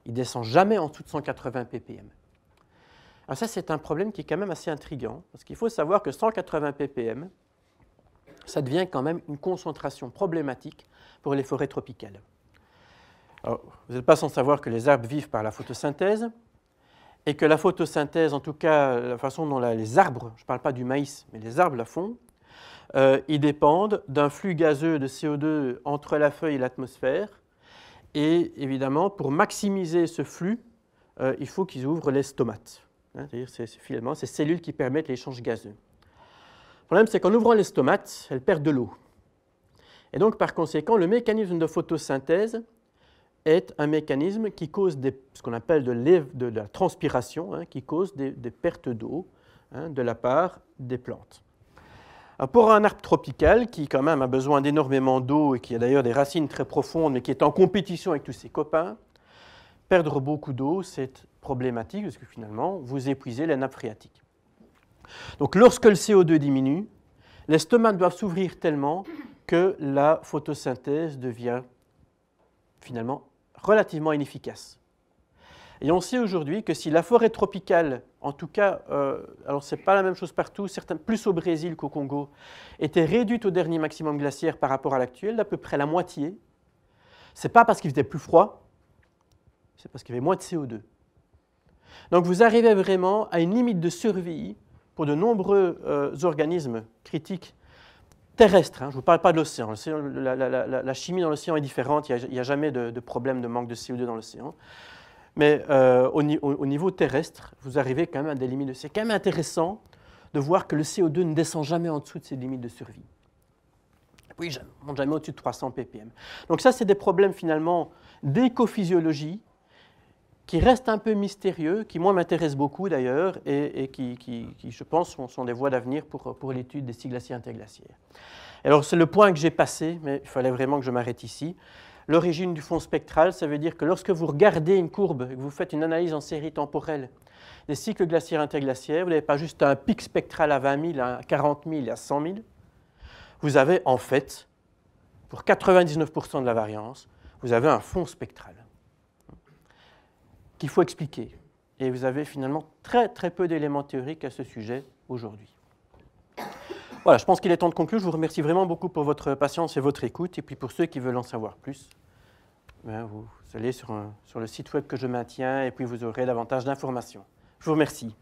Il descend jamais en dessous de 180 ppm. Alors ah, ça, c'est un problème qui est quand même assez intriguant. parce qu'il faut savoir que 180 ppm, ça devient quand même une concentration problématique pour les forêts tropicales. vous n'êtes pas sans savoir que les arbres vivent par la photosynthèse, et que la photosynthèse, en tout cas la façon dont les arbres, je ne parle pas du maïs, mais les arbres la font, euh, ils dépendent d'un flux gazeux de CO2 entre la feuille et l'atmosphère. Et évidemment, pour maximiser ce flux, euh, il faut qu'ils ouvrent les stomates. Hein, c'est-à-dire, finalement ces cellules qui permettent l'échange gazeux. Le problème, c'est qu'en ouvrant stomates, elles perdent de l'eau. Et donc, par conséquent, le mécanisme de photosynthèse est un mécanisme qui cause ce qu'on appelle de, la transpiration, hein, qui cause des, pertes d'eau hein, de la part des plantes. pour un arbre tropical qui quand même a besoin d'énormément d'eau et qui a d'ailleurs des racines très profondes mais qui est en compétition avec tous ses copains, perdre beaucoup d'eau, c'est problématique, parce que finalement, vous épuisez la nappe phréatique. Donc lorsque le CO2 diminue, les stomates doivent s'ouvrir tellement que la photosynthèse devient finalement relativement inefficace. Et on sait aujourd'hui que si la forêt tropicale, en tout cas, euh, alors alors n'est pas la même chose partout, plus au Brésil qu'au Congo, était réduite au dernier maximum glaciaire par rapport à l'actuel, d'à peu près la moitié, ce n'est pas parce qu'il faisait plus froid, c'est parce qu'il y avait moins de CO2. Donc vous arrivez vraiment à une limite de survie pour de nombreux euh, organismes critiques terrestres. Hein. Je ne vous parle pas de l'océan. La, chimie dans l'océan est différente. Il n'y a, jamais de, problème de manque de CO2 dans l'océan. Mais euh, au, niveau terrestre, vous arrivez quand même à des limites de C'est quand même intéressant de voir que le CO2 ne descend jamais en dessous de ces limites de survie. Oui, ne monte jamais au-dessus de 300 ppm. Donc ça, c'est des problèmes finalement d'écophysiologie qui reste un peu mystérieux, qui moi m'intéresse beaucoup d'ailleurs, et, qui, je pense sont, des voies d'avenir pour, l'étude des cycles glaciaires interglaciaires. Alors c'est le point que j'ai passé, mais il fallait vraiment que je m'arrête ici. L'origine du fond spectral, ça veut dire que lorsque vous regardez une courbe, et que vous faites une analyse en série temporelle des cycles glaciaires interglaciaires, vous n'avez pas juste un pic spectral à 20 000, à 40 000, à 100 000. Vous avez en fait, pour 99% de la variance, vous avez un fond spectral il faut expliquer. Et vous avez finalement très très peu d'éléments théoriques à ce sujet aujourd'hui. Voilà, je pense qu'il est temps de conclure. Je vous remercie vraiment beaucoup pour votre patience et votre écoute. Et puis pour ceux qui veulent en savoir plus, ben, vous allez sur, sur le site web que je maintiens et puis vous aurez davantage d'informations. Je vous remercie.